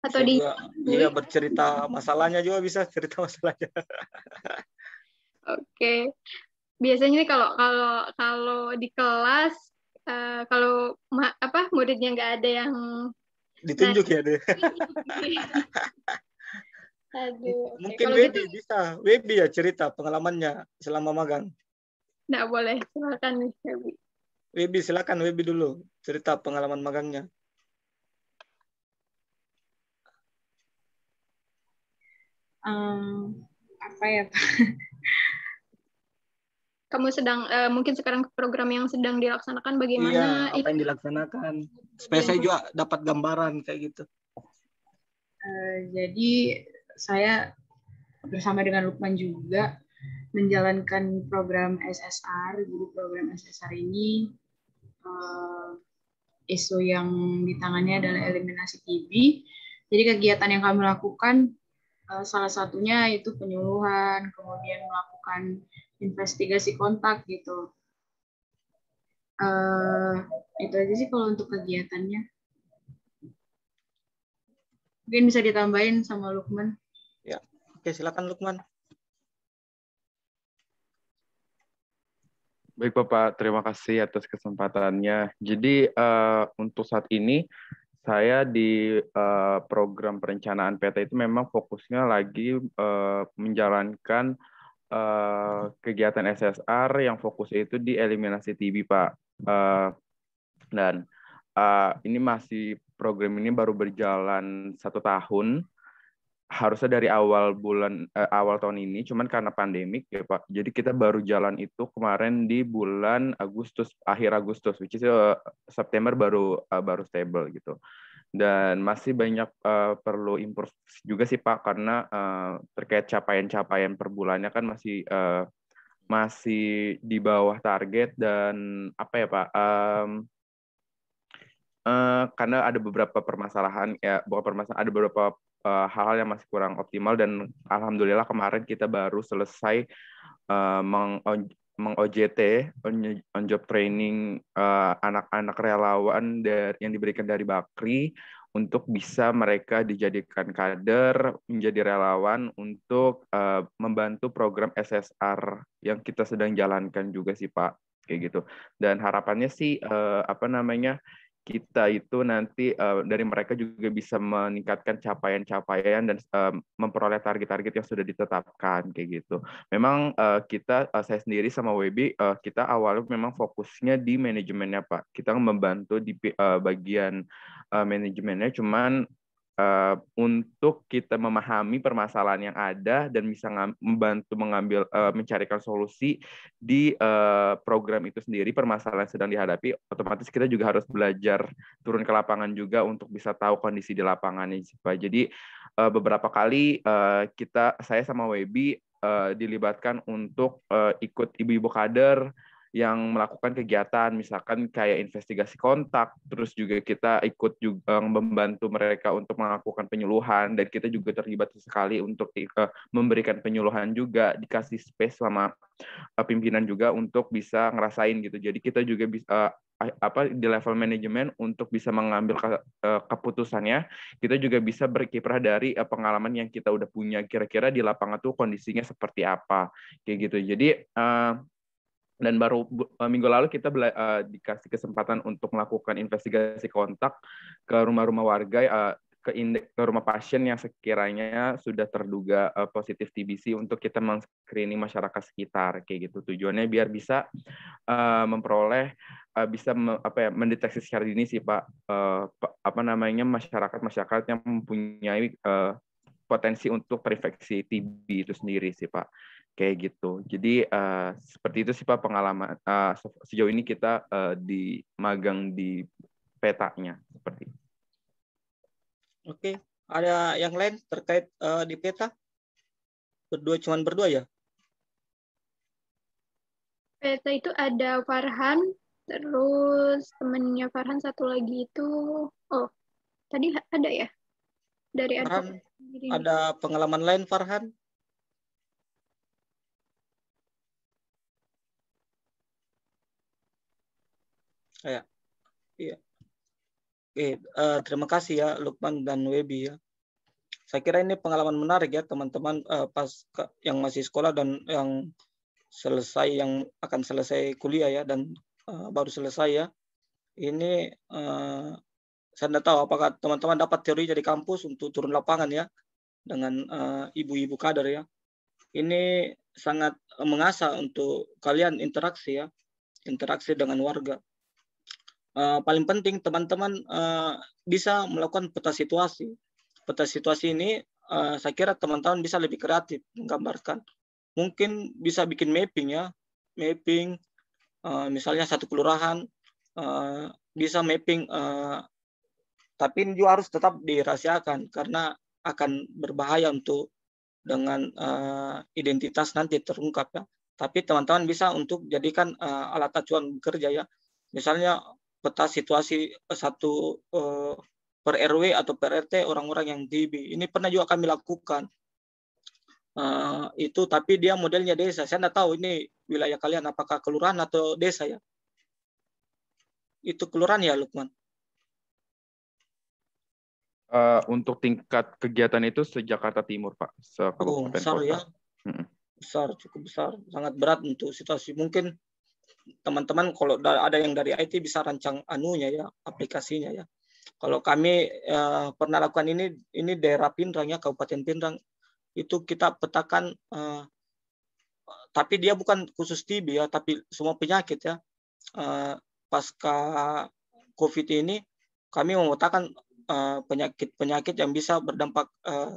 Atau bisa di Iya, bercerita masalahnya juga bisa cerita masalahnya. Oke. Biasanya nih kalau kalau kalau di kelas uh, kalau apa muridnya nggak ada yang ditunjuk nah, ya deh. Aduh, Mungkin okay. Webi gitu... bisa. Webi ya cerita pengalamannya selama magang. Nggak boleh, silakan nih Webi. Webi silakan Webi dulu cerita pengalaman magangnya. Um, apa ya Pak? Kamu sedang uh, mungkin sekarang program yang sedang dilaksanakan bagaimana? Iya, apa yang dilaksanakan? Supaya iya. saya juga dapat gambaran kayak gitu. Uh, jadi saya bersama dengan Lukman juga menjalankan program SSR. Jadi program SSR ini uh, isu yang ditangannya adalah eliminasi TB. Jadi kegiatan yang kami lakukan uh, salah satunya itu penyuluhan, kemudian melakukan investigasi kontak gitu. Uh, itu aja sih kalau untuk kegiatannya. Mungkin bisa ditambahin sama Lukman. Oke, silakan Lukman. Baik Bapak, terima kasih atas kesempatannya. Jadi uh, untuk saat ini saya di uh, program perencanaan PT itu memang fokusnya lagi uh, menjalankan uh, kegiatan SSR yang fokus itu di eliminasi TB, Pak. Uh, dan uh, ini masih program ini baru berjalan satu tahun harusnya dari awal bulan eh, awal tahun ini cuman karena pandemik ya Pak. Jadi kita baru jalan itu kemarin di bulan Agustus akhir Agustus which is uh, September baru uh, baru stable gitu. Dan masih banyak uh, perlu improve juga sih Pak karena uh, terkait capaian-capaian per bulannya kan masih uh, masih di bawah target dan apa ya Pak um, uh, karena ada beberapa permasalahan ya bukan permasalahan ada beberapa Eh, hal-hal uh, yang masih kurang optimal dan alhamdulillah kemarin kita baru selesai uh, meng meng-OJT on, on job training eh, anak-anak uh, relawan dari, yang diberikan dari Bakri untuk bisa mereka dijadikan kader menjadi relawan untuk uh, membantu program SSR yang kita sedang jalankan juga sih Pak kayak gitu dan harapannya sih uh, apa namanya kita itu nanti uh, dari mereka juga bisa meningkatkan capaian-capaian dan uh, memperoleh target-target yang sudah ditetapkan kayak gitu. Memang uh, kita uh, saya sendiri sama Webi uh, kita awalnya memang fokusnya di manajemennya Pak. Kita membantu di uh, bagian uh, manajemennya cuman uh, untuk kita memahami permasalahan yang ada dan bisa membantu mengambil uh, mencarikan solusi di uh, program itu sendiri permasalahan yang sedang dihadapi otomatis kita juga harus belajar turun ke lapangan juga untuk bisa tahu kondisi di lapangannya jadi uh, beberapa kali uh, kita saya sama Webi uh, dilibatkan untuk uh, ikut ibu-ibu kader yang melakukan kegiatan misalkan kayak investigasi kontak terus juga kita ikut juga eh, membantu mereka untuk melakukan penyuluhan dan kita juga terlibat sekali untuk eh, memberikan penyuluhan juga dikasih space sama eh, pimpinan juga untuk bisa ngerasain gitu jadi kita juga bisa apa di level manajemen untuk bisa mengambil ke, keputusannya kita juga bisa berkiprah dari pengalaman yang kita udah punya kira-kira di lapangan tuh kondisinya seperti apa kayak gitu jadi dan baru uh, minggu lalu kita bela, uh, dikasih kesempatan untuk melakukan investigasi kontak ke rumah-rumah warga uh, ke, ke rumah pasien yang sekiranya sudah terduga uh, positif TBC untuk kita men-screening masyarakat sekitar kayak gitu tujuannya biar bisa uh, memperoleh uh, bisa me, apa ya mendeteksi secara dini sih Pak uh, apa namanya masyarakat masyarakat yang mempunyai uh, potensi untuk terinfeksi TB itu sendiri sih Pak kayak gitu. Jadi uh, seperti itu sih Pak pengalaman uh, sejauh ini kita uh, eh, di magang di petanya seperti itu. Oke, ada yang lain terkait uh, di peta? Berdua cuman berdua ya? Peta itu ada Farhan, terus temennya Farhan satu lagi itu oh, tadi ada ya? Dari Farhan, ada pengalaman lain Farhan? Ya. Iya. Oke, uh, terima kasih ya Lukman dan Webi ya. Saya kira ini pengalaman menarik ya teman-teman uh, pas ke, yang masih sekolah dan yang selesai yang akan selesai kuliah ya dan uh, baru selesai ya. Ini uh, saya tidak tahu apakah teman-teman dapat teori dari kampus untuk turun lapangan ya dengan ibu-ibu kader ya. Ini sangat mengasah untuk kalian interaksi ya, interaksi dengan warga. Eh, paling penting teman-teman uh, bisa melakukan peta situasi. Peta situasi ini uh, saya kira teman-teman bisa lebih kreatif menggambarkan. Mungkin bisa bikin mapping ya, mapping uh, misalnya satu kelurahan uh, bisa mapping uh, tapi ini juga harus tetap dirahasiakan karena akan berbahaya untuk dengan uh, identitas nanti terungkap ya. Tapi teman-teman bisa untuk jadikan uh, alat acuan bekerja ya. Misalnya peta situasi eh, satu uh, per RW atau per RT orang-orang yang DB. Ini pernah juga kami lakukan. Uh, itu tapi dia modelnya desa. Saya tidak tahu ini wilayah kalian apakah kelurahan atau desa ya. Itu kelurahan ya Lukman. Uh, untuk tingkat kegiatan itu sejak Jakarta Timur Pak. Se oh, besar ya. Hmm. Besar, cukup besar. Sangat berat untuk situasi. Mungkin teman-teman kalau ada yang dari IT bisa rancang anunya ya aplikasinya ya kalau kami uh, pernah lakukan ini ini daerah Pindrang ya Kabupaten Pindrang itu kita petakan uh, tapi dia bukan khusus TB ya tapi semua penyakit ya uh, pasca COVID ini kami memetakan penyakit-penyakit yang bisa berdampak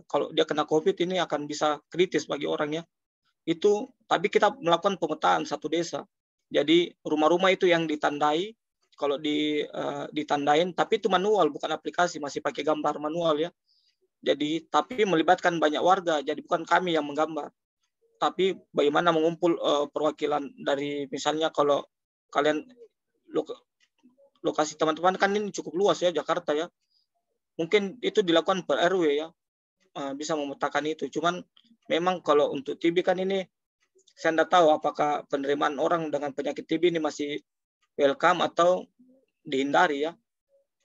kalau dia kena COVID ini akan bisa kritis bagi orangnya itu tapi kita melakukan pemetaan satu desa jadi rumah-rumah itu yang ditandai kalau di uh, ditandain tapi itu manual bukan aplikasi masih pakai gambar manual ya. Jadi tapi melibatkan banyak warga jadi bukan kami yang menggambar. Tapi bagaimana mengumpul uh, perwakilan dari misalnya kalau kalian lokasi teman-teman kan ini cukup luas ya Jakarta ya. Mungkin itu dilakukan per RW ya. Uh, bisa memetakan itu. Cuman memang kalau untuk TB kan ini saya tidak tahu apakah penerimaan orang dengan penyakit TB ini masih welcome atau dihindari ya.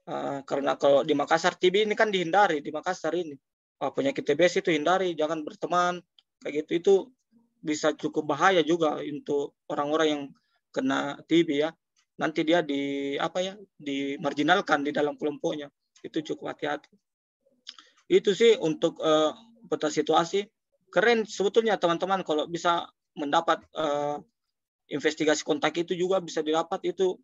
Uh, karena kalau di Makassar TB ini kan dihindari di Makassar ini. Uh, penyakit TBS itu hindari, jangan berteman kayak gitu itu bisa cukup bahaya juga untuk orang-orang yang kena TB ya. Nanti dia di apa ya Di dimarginalkan di dalam kelompoknya. Itu cukup hati-hati. Itu sih untuk uh, peta situasi. Keren sebetulnya teman-teman kalau bisa mendapat uh, investigasi kontak itu juga bisa didapat itu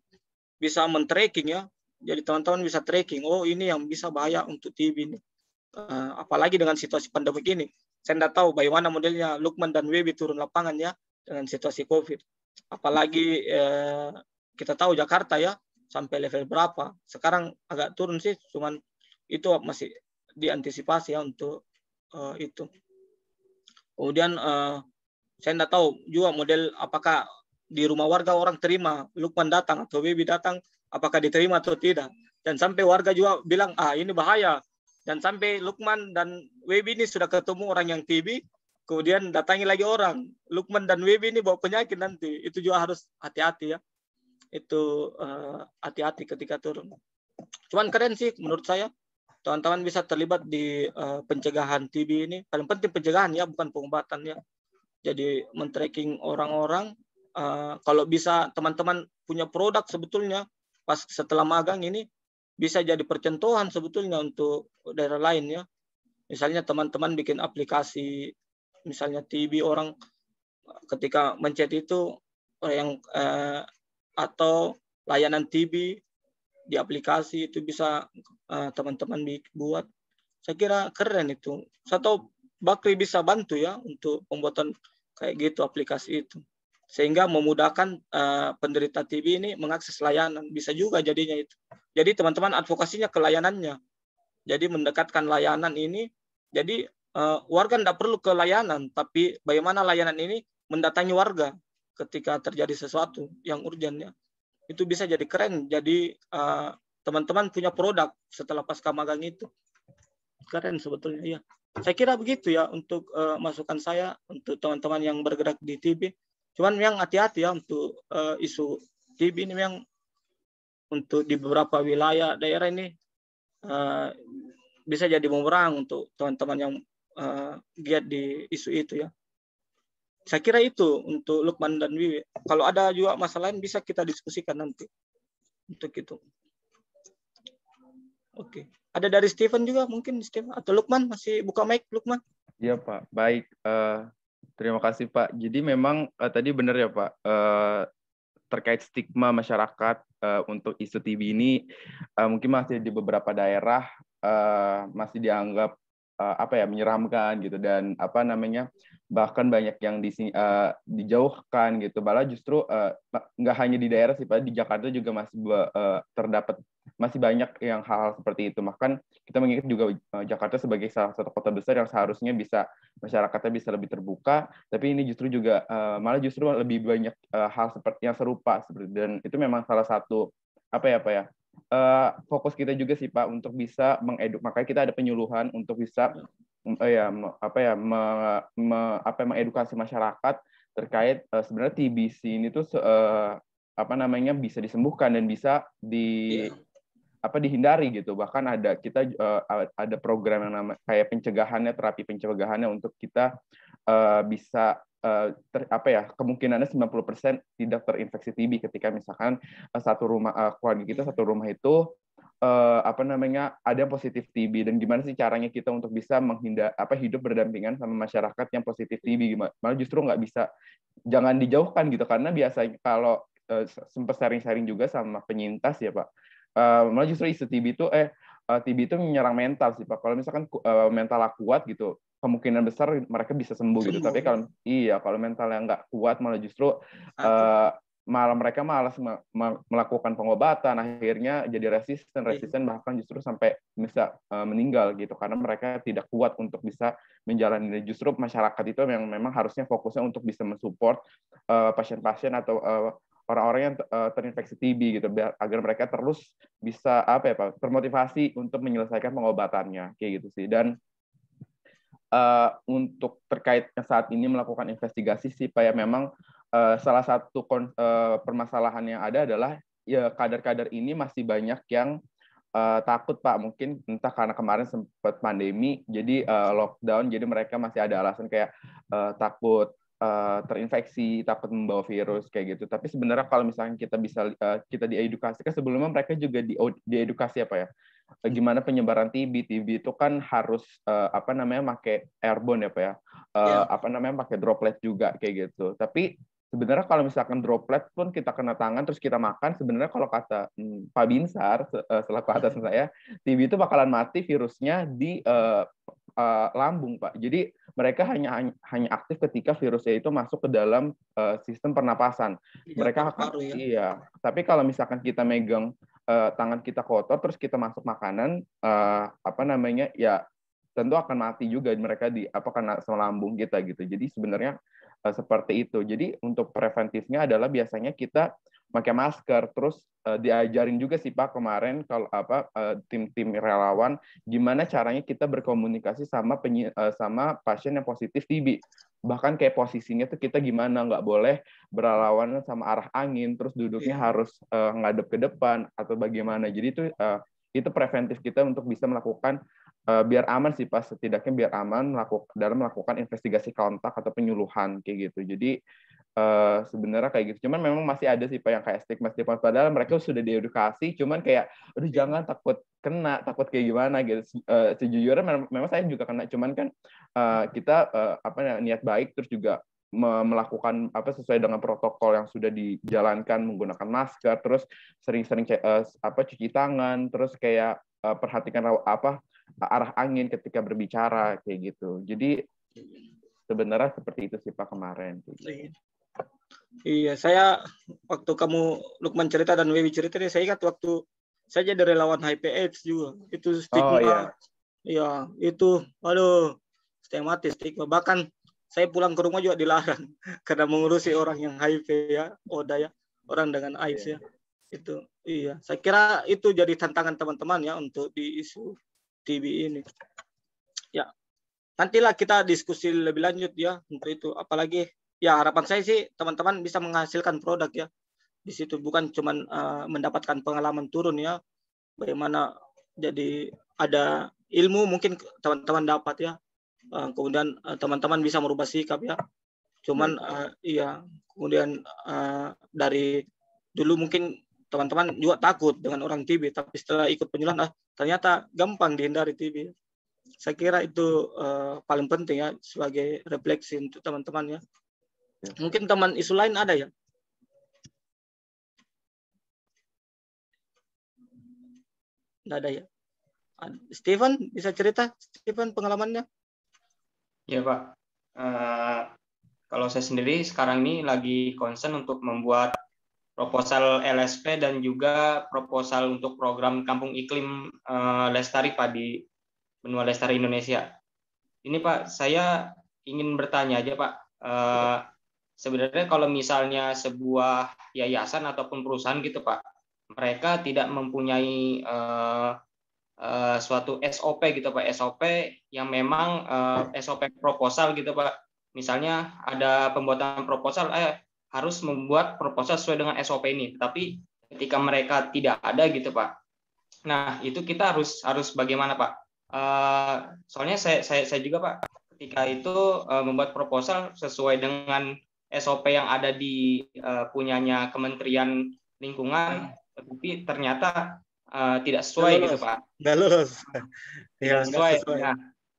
bisa men-tracking ya. Jadi teman-teman bisa tracking, oh ini yang bisa bahaya untuk tv ini. Uh, apalagi dengan situasi pandemi ini. Saya tidak tahu bagaimana modelnya Lukman dan Webi turun lapangan ya dengan situasi COVID. Apalagi uh, kita tahu Jakarta ya sampai level berapa. Sekarang agak turun sih, cuman itu masih diantisipasi ya untuk uh, itu. Kemudian uh, saya tidak tahu juga model apakah di rumah warga orang terima Lukman datang atau Bibi datang apakah diterima atau tidak dan sampai warga juga bilang ah ini bahaya dan sampai Lukman dan Webi ini sudah ketemu orang yang TB kemudian datangi lagi orang Lukman dan Webi ini bawa penyakit nanti itu juga harus hati-hati ya itu eh, hati-hati uh, ketika turun cuman keren sih menurut saya teman-teman bisa terlibat di uh, pencegahan TB ini paling penting pencegahan ya bukan pengobatan ya jadi men-tracking orang-orang uh, kalau bisa teman-teman punya produk sebetulnya pas setelah magang ini bisa jadi percontohan sebetulnya untuk daerah lain ya misalnya teman-teman bikin aplikasi misalnya TV orang ketika mencet itu yang uh, atau layanan TV di aplikasi itu bisa eh, teman-teman uh, buat. Saya kira keren itu. Satu Bakri bisa bantu ya untuk pembuatan kayak gitu aplikasi itu sehingga memudahkan uh, penderita TB ini mengakses layanan bisa juga jadinya itu jadi teman-teman advokasinya ke layanannya jadi mendekatkan layanan ini jadi uh, warga tidak perlu ke layanan tapi bagaimana layanan ini mendatangi warga ketika terjadi sesuatu yang urgennya itu bisa jadi keren jadi eh, teman-teman uh, punya produk setelah pasca magang itu keren sebetulnya ya saya kira begitu ya untuk uh, masukan saya untuk teman-teman yang bergerak di TV, Cuman yang hati-hati ya untuk uh, isu TV ini yang untuk di beberapa wilayah daerah ini uh, bisa jadi memerang untuk teman-teman yang uh, giat di isu itu ya. Saya kira itu untuk Lukman dan Wiwi. Kalau ada juga masalah lain bisa kita diskusikan nanti untuk itu. Oke. Okay. Ada dari Steven juga mungkin Steven atau Lukman masih buka mic Lukman. Iya Pak, baik. Uh, terima kasih Pak. Jadi memang uh, tadi benar ya Pak uh, terkait stigma masyarakat uh, untuk isu TV ini uh, mungkin masih di beberapa daerah uh, masih dianggap uh, apa ya menyeramkan gitu dan apa namanya bahkan banyak yang di uh, dijauhkan gitu malah justru nggak uh, hanya di daerah sih pak di Jakarta juga masih uh, terdapat masih banyak yang hal-hal seperti itu. Bahkan kita mengingat juga eh, Jakarta sebagai salah satu kota besar yang seharusnya bisa masyarakatnya bisa lebih terbuka, tapi ini justru juga uh, malah justru lebih banyak uh, hal seperti yang serupa seperti dan itu memang salah satu apa ya apa ya uh, fokus kita juga sih Pak untuk bisa mengeduk. Makanya kita ada penyuluhan untuk bisa uh, ya apa ya me, me, apa mengedukasi masyarakat terkait uh, sebenarnya TBC ini tuh uh, apa namanya bisa disembuhkan dan bisa di iya apa dihindari gitu bahkan ada kita uh, ada program yang nama kayak pencegahannya terapi pencegahannya untuk kita uh, bisa uh, ter, apa ya kemungkinannya 90% tidak terinfeksi TB ketika misalkan uh, satu rumah uh, keluarga kita satu rumah itu uh, apa namanya ada yang positif TB dan gimana sih caranya kita untuk bisa menghindar apa hidup berdampingan sama masyarakat yang positif TB gimana malah justru nggak bisa jangan dijauhkan gitu karena biasanya kalau uh, sempat sharing-sharing juga sama penyintas ya Pak uh, malah justru isu TB itu eh, eh uh, TB itu menyerang mental sih Pak. Kalau misalkan uh, mental kuat gitu, kemungkinan besar mereka bisa sembuh gitu. Tapi kalau iya kalau mental yang nggak kuat malah justru uh, malah mereka malas melakukan pengobatan akhirnya jadi resisten iya. resisten bahkan justru sampai bisa uh, meninggal gitu karena hmm. mereka tidak kuat untuk bisa menjalani justru masyarakat itu yang memang harusnya fokusnya untuk bisa mensupport pasien-pasien atau uh, orang-orang yang eh, terinfeksi TB gitu agar mereka terus bisa apa ya Pak termotivasi untuk menyelesaikan pengobatannya kayak gitu sih dan uh, untuk terkait saat ini melakukan investigasi sih Pak ya memang uh, salah satu kon, uh, permasalahan yang ada adalah ya kader-kader ini masih banyak yang uh, takut Pak mungkin entah karena kemarin sempat pandemi jadi uh, lockdown jadi mereka masih ada alasan kayak uh, takut uh, terinfeksi, takut membawa virus kayak gitu. Tapi sebenarnya kalau misalnya kita bisa uh, kita kan sebelumnya mereka juga di diedukasi apa ya? Eh, gimana penyebaran TB? TB itu kan harus uh, apa namanya? pakai airborne ya, Pak ya. Uh, yeah. apa namanya? pakai droplet juga kayak gitu. Tapi sebenarnya kalau misalkan droplet pun kita kena tangan terus kita makan sebenarnya kalau kata hmm, Pak Binsar selaku atas saya TB itu bakalan mati virusnya di uh, lambung, Pak. Jadi mereka hanya hanya aktif ketika virusnya itu masuk ke dalam uh, sistem pernapasan. Mereka akan ya. iya. Tapi kalau misalkan kita megang uh, tangan kita kotor terus kita masuk makanan uh, apa namanya? ya tentu akan mati juga mereka di apa karena lambung kita gitu. Jadi sebenarnya uh, seperti itu. Jadi untuk preventifnya adalah biasanya kita pakai masker terus uh, diajarin juga sih Pak kemarin kalau apa tim eh, tim-tim relawan gimana caranya kita berkomunikasi sama penyi, uh, sama pasien yang positif TB bahkan kayak posisinya tuh kita gimana nggak boleh berlawanan sama arah angin terus duduknya iya. harus uh, ngadep ke depan atau bagaimana jadi itu uh, itu preventif kita untuk bisa melakukan uh, biar aman sih pas setidaknya biar aman melakukan dalam melakukan investigasi kontak atau penyuluhan kayak gitu jadi Uh, sebenarnya kayak gitu cuman memang masih ada sih pak yang kayak stigma stigma padahal mereka sudah diedukasi cuman kayak aduh jangan takut kena takut kayak gimana gitu uh, sejujurnya memang saya juga kena cuman kan uh, kita uh, apa niat baik terus juga melakukan apa sesuai dengan protokol yang sudah dijalankan menggunakan masker terus sering-sering uh, apa cuci tangan terus kayak uh, perhatikan apa arah angin ketika berbicara hmm. kayak gitu. Jadi sebenarnya seperti itu sih Pak kemarin. Gitu. Iya. iya, saya waktu kamu Lukman cerita dan Wewi cerita saya ingat waktu saya jadi relawan HIV AIDS juga. Itu stigma. Oh, iya. iya, itu aduh stigmatis stigma. Bahkan saya pulang ke rumah juga dilarang karena mengurusi orang yang HIV ya, Oda ya, orang dengan AIDS iya. ya. Itu iya, saya kira itu jadi tantangan teman-teman ya untuk di isu TV ini. Ya, nantilah kita diskusi lebih lanjut ya untuk itu. Apalagi ya harapan saya sih teman-teman bisa menghasilkan produk ya di situ bukan cuma uh, eh, mendapatkan pengalaman turun ya bagaimana jadi ada ilmu mungkin teman-teman dapat ya uh, kemudian eh, teman-teman uh, bisa merubah sikap ya cuman uh, iya kemudian uh, dari dulu mungkin teman-teman juga takut dengan orang TB, tapi setelah ikut penyuluhan ah, ternyata gampang dihindari TB. Saya kira itu uh, paling penting ya sebagai refleksi untuk teman-teman ya. ya. Mungkin teman isu lain ada ya? Tidak ada ya? Steven bisa cerita Steven pengalamannya? Ya Pak, uh, kalau saya sendiri sekarang ini lagi concern untuk membuat proposal LSP dan juga proposal untuk program Kampung Iklim uh, Lestari Pak di Benua Lestari Indonesia. Ini Pak, saya ingin bertanya aja Pak, uh, sebenarnya kalau misalnya sebuah yayasan ataupun perusahaan gitu Pak, mereka tidak mempunyai uh, uh, suatu SOP gitu Pak, SOP yang memang uh, SOP proposal gitu Pak. Misalnya ada pembuatan proposal, eh harus membuat proposal sesuai dengan SOP ini. Tapi ketika mereka tidak ada gitu Pak. Nah itu kita harus harus bagaimana Pak? Uh, soalnya saya, saya saya juga Pak ketika itu uh, membuat proposal sesuai dengan SOP yang ada di uh, punyanya Kementerian Lingkungan, tapi ternyata uh, tidak sesuai gitu Pak. Nggak lulus. Tidak sesuai. sesuai. Nah,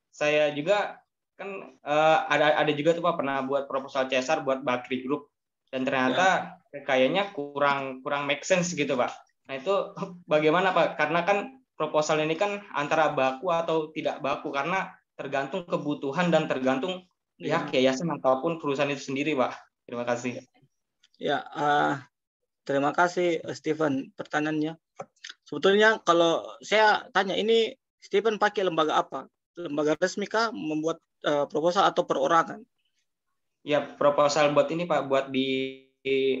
saya juga kan uh, ada ada juga tuh Pak pernah buat proposal Cesar buat Bakri Group dan ternyata ya. kayaknya kurang kurang make sense gitu pak nah itu bagaimana pak karena kan proposal ini kan antara baku atau tidak baku karena tergantung kebutuhan dan tergantung pihak ya. yayasan ataupun perusahaan itu sendiri pak terima kasih ya uh, terima kasih Steven pertanyaannya sebetulnya kalau saya tanya ini Steven pakai lembaga apa lembaga resmi kah membuat uh, proposal atau perorangan ya proposal buat ini Pak buat di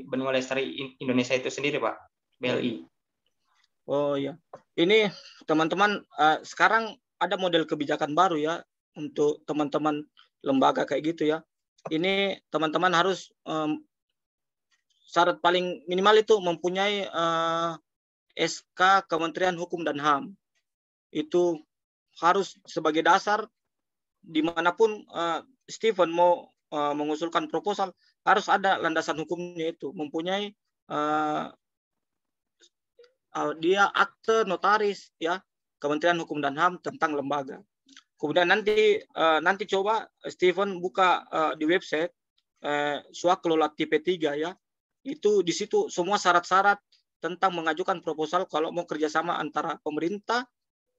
benua lestari Indonesia itu sendiri Pak BLI. Oh ya, ini teman-teman uh, sekarang ada model kebijakan baru ya untuk teman-teman lembaga kayak gitu ya. Ini teman-teman harus um, syarat paling minimal itu mempunyai uh, eh, SK Kementerian Hukum dan HAM. Itu harus sebagai dasar dimanapun uh, eh, Steven mau Eh, mengusulkan proposal harus ada landasan hukumnya itu mempunyai uh, dia akte notaris ya Kementerian Hukum dan HAM tentang lembaga. Kemudian nanti uh, nanti coba Steven buka uh, di website uh, Suak Kelola Tipe 3 ya. Itu di situ semua syarat-syarat tentang mengajukan proposal kalau mau kerjasama antara pemerintah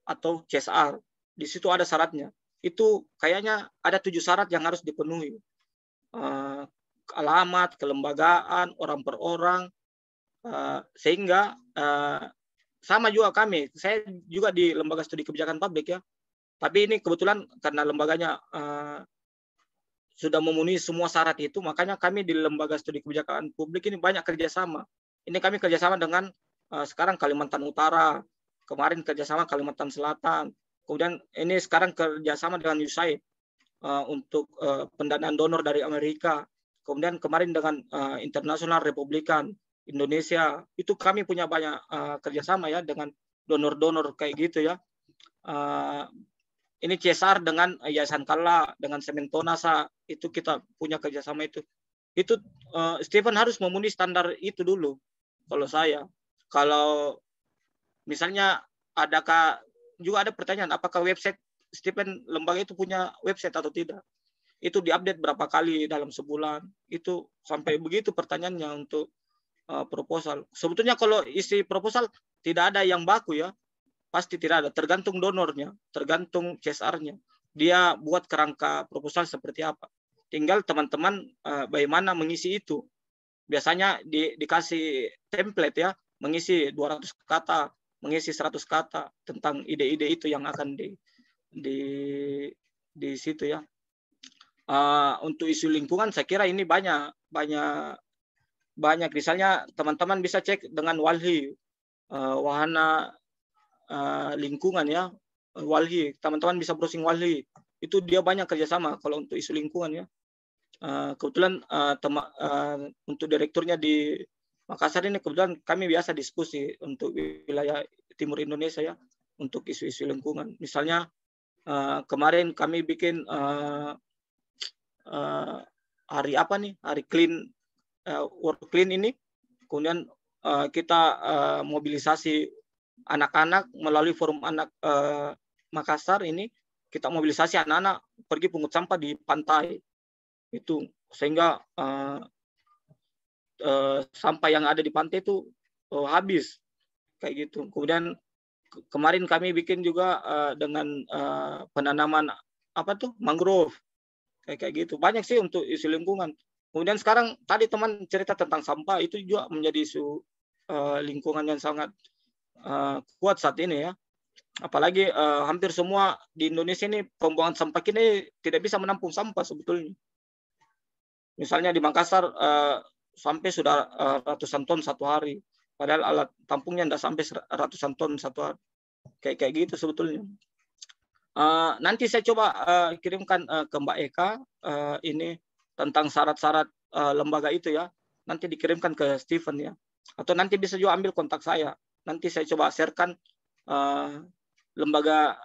atau CSR. Di situ ada syaratnya. Itu kayaknya ada tujuh syarat yang harus dipenuhi uh, alamat, kelembagaan, orang per orang, uh, sehingga uh, sama juga kami. Saya juga di lembaga studi kebijakan publik ya. Tapi ini kebetulan karena lembaganya uh, sudah memenuhi semua syarat itu, makanya kami di lembaga studi kebijakan publik ini banyak kerjasama. Ini kami kerjasama dengan uh, sekarang Kalimantan Utara, kemarin kerjasama Kalimantan Selatan, kemudian ini sekarang kerjasama dengan USAID uh, untuk uh, pendanaan donor dari Amerika, kemudian kemarin dengan uh, Internasional Republikan Indonesia, itu kami punya banyak uh, kerjasama ya dengan donor-donor kayak gitu ya. Uh, ini CSR dengan Yayasan Kala, dengan Sementonasa, itu kita punya kerjasama itu. Itu uh, Stephen harus memenuhi standar itu dulu, kalau saya. Kalau misalnya adakah juga ada pertanyaan apakah website Stephen lembaga itu punya website atau tidak itu diupdate berapa kali dalam sebulan itu sampai begitu pertanyaannya untuk uh, proposal sebetulnya kalau isi proposal tidak ada yang baku ya pasti tidak ada tergantung donornya tergantung CSR-nya dia buat kerangka proposal seperti apa tinggal teman-teman uh, bagaimana mengisi itu biasanya di, dikasih template ya mengisi 200 kata mengisi 100 kata tentang ide-ide itu yang akan di, di di situ ya. Uh, untuk isu lingkungan saya kira ini banyak banyak banyak misalnya teman-teman bisa cek dengan Walhi uh, wahana uh, lingkungan ya Walhi teman-teman bisa browsing Walhi itu dia banyak kerjasama kalau untuk isu lingkungan ya uh, kebetulan uh, tema, uh, untuk direkturnya di Makassar ini kebetulan kami biasa diskusi untuk wilayah timur Indonesia ya untuk isu-isu lingkungan misalnya Eh, kemarin kami bikin uh, uh, hari apa nih hari clean uh, work clean ini kemudian uh, kita uh, mobilisasi anak-anak melalui forum anak uh, Makassar ini kita mobilisasi anak-anak pergi pungut sampah di pantai itu sehingga uh, uh, sampah yang ada di pantai itu uh, habis kayak gitu kemudian kemarin kami bikin juga uh, dengan uh, penanaman apa tuh mangrove kayak kayak gitu banyak sih untuk isu lingkungan kemudian sekarang tadi teman cerita tentang sampah itu juga menjadi isu uh, lingkungan yang sangat uh, kuat saat ini ya apalagi uh, hampir semua di Indonesia ini pembuangan sampah ini tidak bisa menampung sampah sebetulnya misalnya di Makassar uh, sampai sudah uh, ratusan ton satu hari Padahal alat tampungnya tidak sampai ratusan ton satu kayak kayak gitu sebetulnya. Uh, nanti saya coba uh, kirimkan uh, ke Mbak Eka uh, ini tentang syarat-syarat uh, lembaga itu ya. Nanti dikirimkan ke Stephen ya. Atau nanti bisa juga ambil kontak saya. Nanti saya coba sharekan uh, lembaga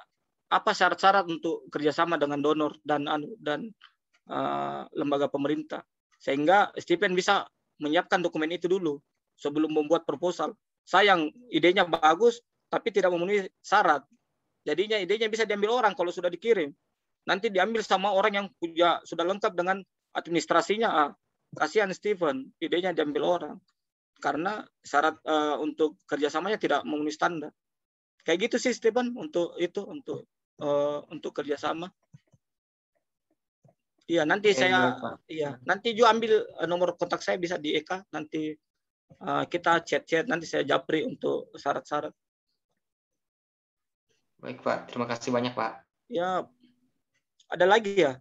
apa syarat-syarat untuk kerjasama dengan donor dan anu, dan uh, lembaga pemerintah sehingga Stephen bisa menyiapkan dokumen itu dulu sebelum membuat proposal. Sayang, idenya bagus, tapi tidak memenuhi syarat. Jadinya idenya bisa diambil orang kalau sudah dikirim. Nanti diambil sama orang yang punya sudah lengkap dengan administrasinya. Ah, kasihan Steven, idenya diambil orang karena syarat uh, untuk kerjasamanya tidak memenuhi standar. Kayak gitu sih Steven untuk itu untuk uh, untuk kerjasama. Iya nanti iya, saya iya nanti juga ambil eh, nomor kontak saya bisa di Eka nanti Eh, kita chat-chat nanti saya japri untuk syarat-syarat. Baik Pak, terima kasih banyak Pak. Ya, ada lagi ya?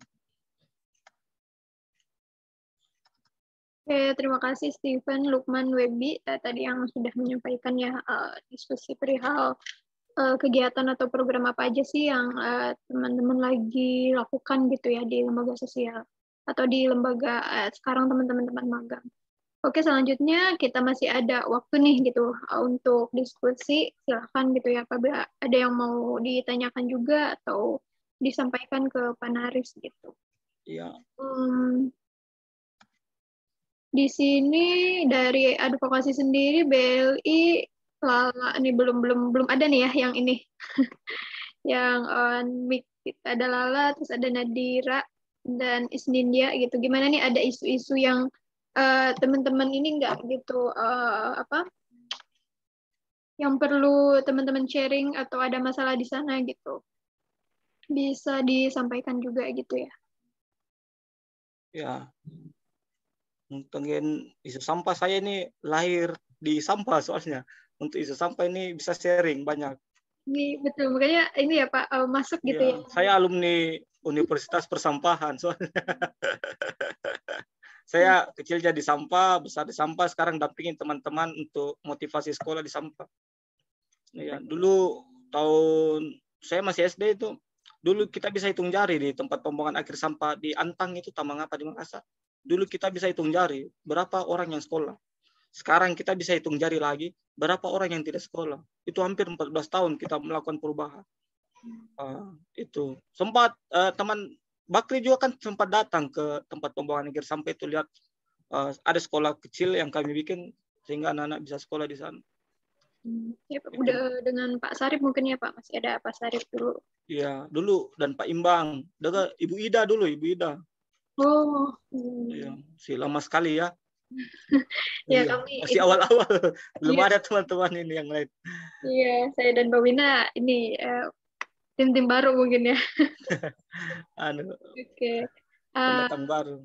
Oke, terima kasih Steven, Lukman, Webby eh, tadi yang sudah menyampaikan ya uh, diskusi perihal eh, kegiatan atau program apa aja sih yang teman-teman uh, lagi lakukan gitu ya di lembaga sosial atau di lembaga uh, sekarang teman-teman teman magang. Oke, selanjutnya kita masih ada waktu nih gitu uh, untuk diskusi. Silahkan gitu ya, apabila ada yang mau ditanyakan juga atau disampaikan ke Panaris gitu. Iya. Hmm, di sini dari advokasi sendiri BLI lala ini belum belum belum ada nih ya yang ini yang on uh, mic ada Lala terus ada Nadira dan Isnindia gitu gimana nih ada isu-isu yang uh, teman-teman ini enggak gitu uh, apa yang perlu teman-teman sharing atau ada masalah di sana gitu bisa disampaikan juga gitu ya ya mungkin isu sampah saya ini lahir di sampah soalnya untuk isu sampah ini bisa sharing banyak ini iya, betul makanya ini ya pak eh, masuk gitu ya, ya. saya alumni Universitas Persampahan soalnya Saya kecil jadi sampah, besar di sampah, sekarang dampingin teman-teman untuk motivasi sekolah di sampah. Ya, dulu tahun saya masih SD itu, dulu kita bisa hitung jari di tempat pembuangan akhir sampah di Antang itu tamang apa di Makassar. Dulu kita bisa hitung jari berapa orang yang sekolah. Sekarang kita bisa hitung jari lagi berapa orang yang tidak sekolah. Itu hampir 14 tahun kita melakukan perubahan. Uh, itu sempat uh, teman Bakri juga kan sempat datang ke tempat pembuangan akhir sampai itu lihat uh, ada sekolah kecil yang kami bikin sehingga anak-anak bisa sekolah di sana. Hmm, ya, Pak, gitu. udah dengan Pak Sarip mungkin ya Pak masih ada Pak Sarip dulu. Iya dulu dan Pak Imbang, dengan Ibu Ida dulu Ibu Ida. Oh. Hmm. Iya hmm. lama sekali ya. ya iya. kami masih awal-awal belum iya. ada teman-teman ini yang lain. Iya saya dan Mbak Wina ini uh, tim tim baru mungkin ya anu. oke okay. uh, pendatang ah. baru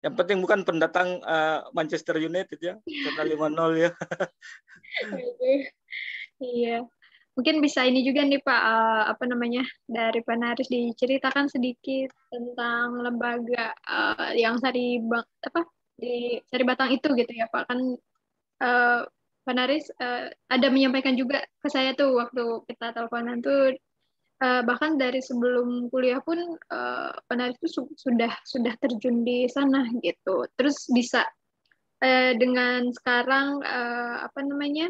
yang penting bukan pendatang uh, Manchester United ya karena lima nol ya iya mungkin bisa ini juga nih Pak uh, apa namanya dari Panaris diceritakan sedikit tentang lembaga uh, yang sari bang apa di sari batang itu gitu ya Pak kan uh, Panaris uh, ada menyampaikan juga ke saya tuh waktu kita teleponan tuh uh, bahkan dari sebelum kuliah pun uh, eh, penari itu su sudah sudah terjun di sana gitu terus bisa uh, dengan sekarang uh, apa namanya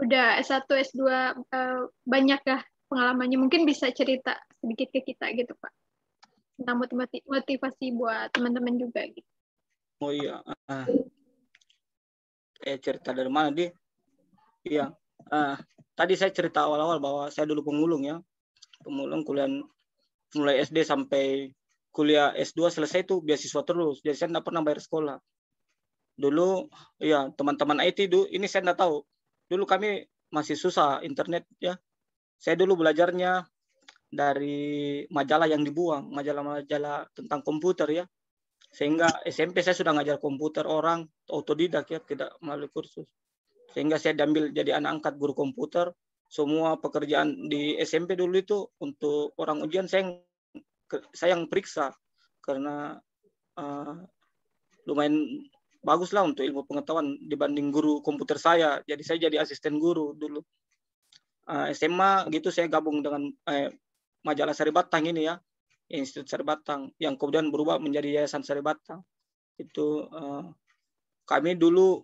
udah S1 S2 uh, banyak ya pengalamannya mungkin bisa cerita sedikit ke kita gitu Pak tentang motivasi motivasi buat teman-teman juga gitu oh iya uh, eh cerita dari mana dia iya uh, tadi saya cerita awal-awal bahwa saya dulu pemulung ya. Pemulung kuliah mulai SD sampai kuliah S2 selesai tuh beasiswa terus. Jadi saya tidak pernah bayar sekolah. Dulu ya teman-teman IT dulu ini saya tidak tahu. Dulu kami masih susah internet ya. Saya dulu belajarnya dari majalah yang dibuang, majalah-majalah tentang komputer ya. Sehingga SMP saya sudah ngajar komputer orang otodidak ya, tidak melalui kursus sehingga saya diambil jadi anak angkat guru komputer semua pekerjaan di SMP dulu itu untuk orang ujian saya yang, saya yang periksa karena uh, lumayan bagus lah untuk ilmu pengetahuan dibanding guru komputer saya jadi saya jadi asisten guru dulu uh, eh, SMA gitu saya gabung dengan eh, majalah Sari Batang ini ya Institut Sari Batang yang kemudian berubah menjadi Yayasan Sari Batang itu uh, kami dulu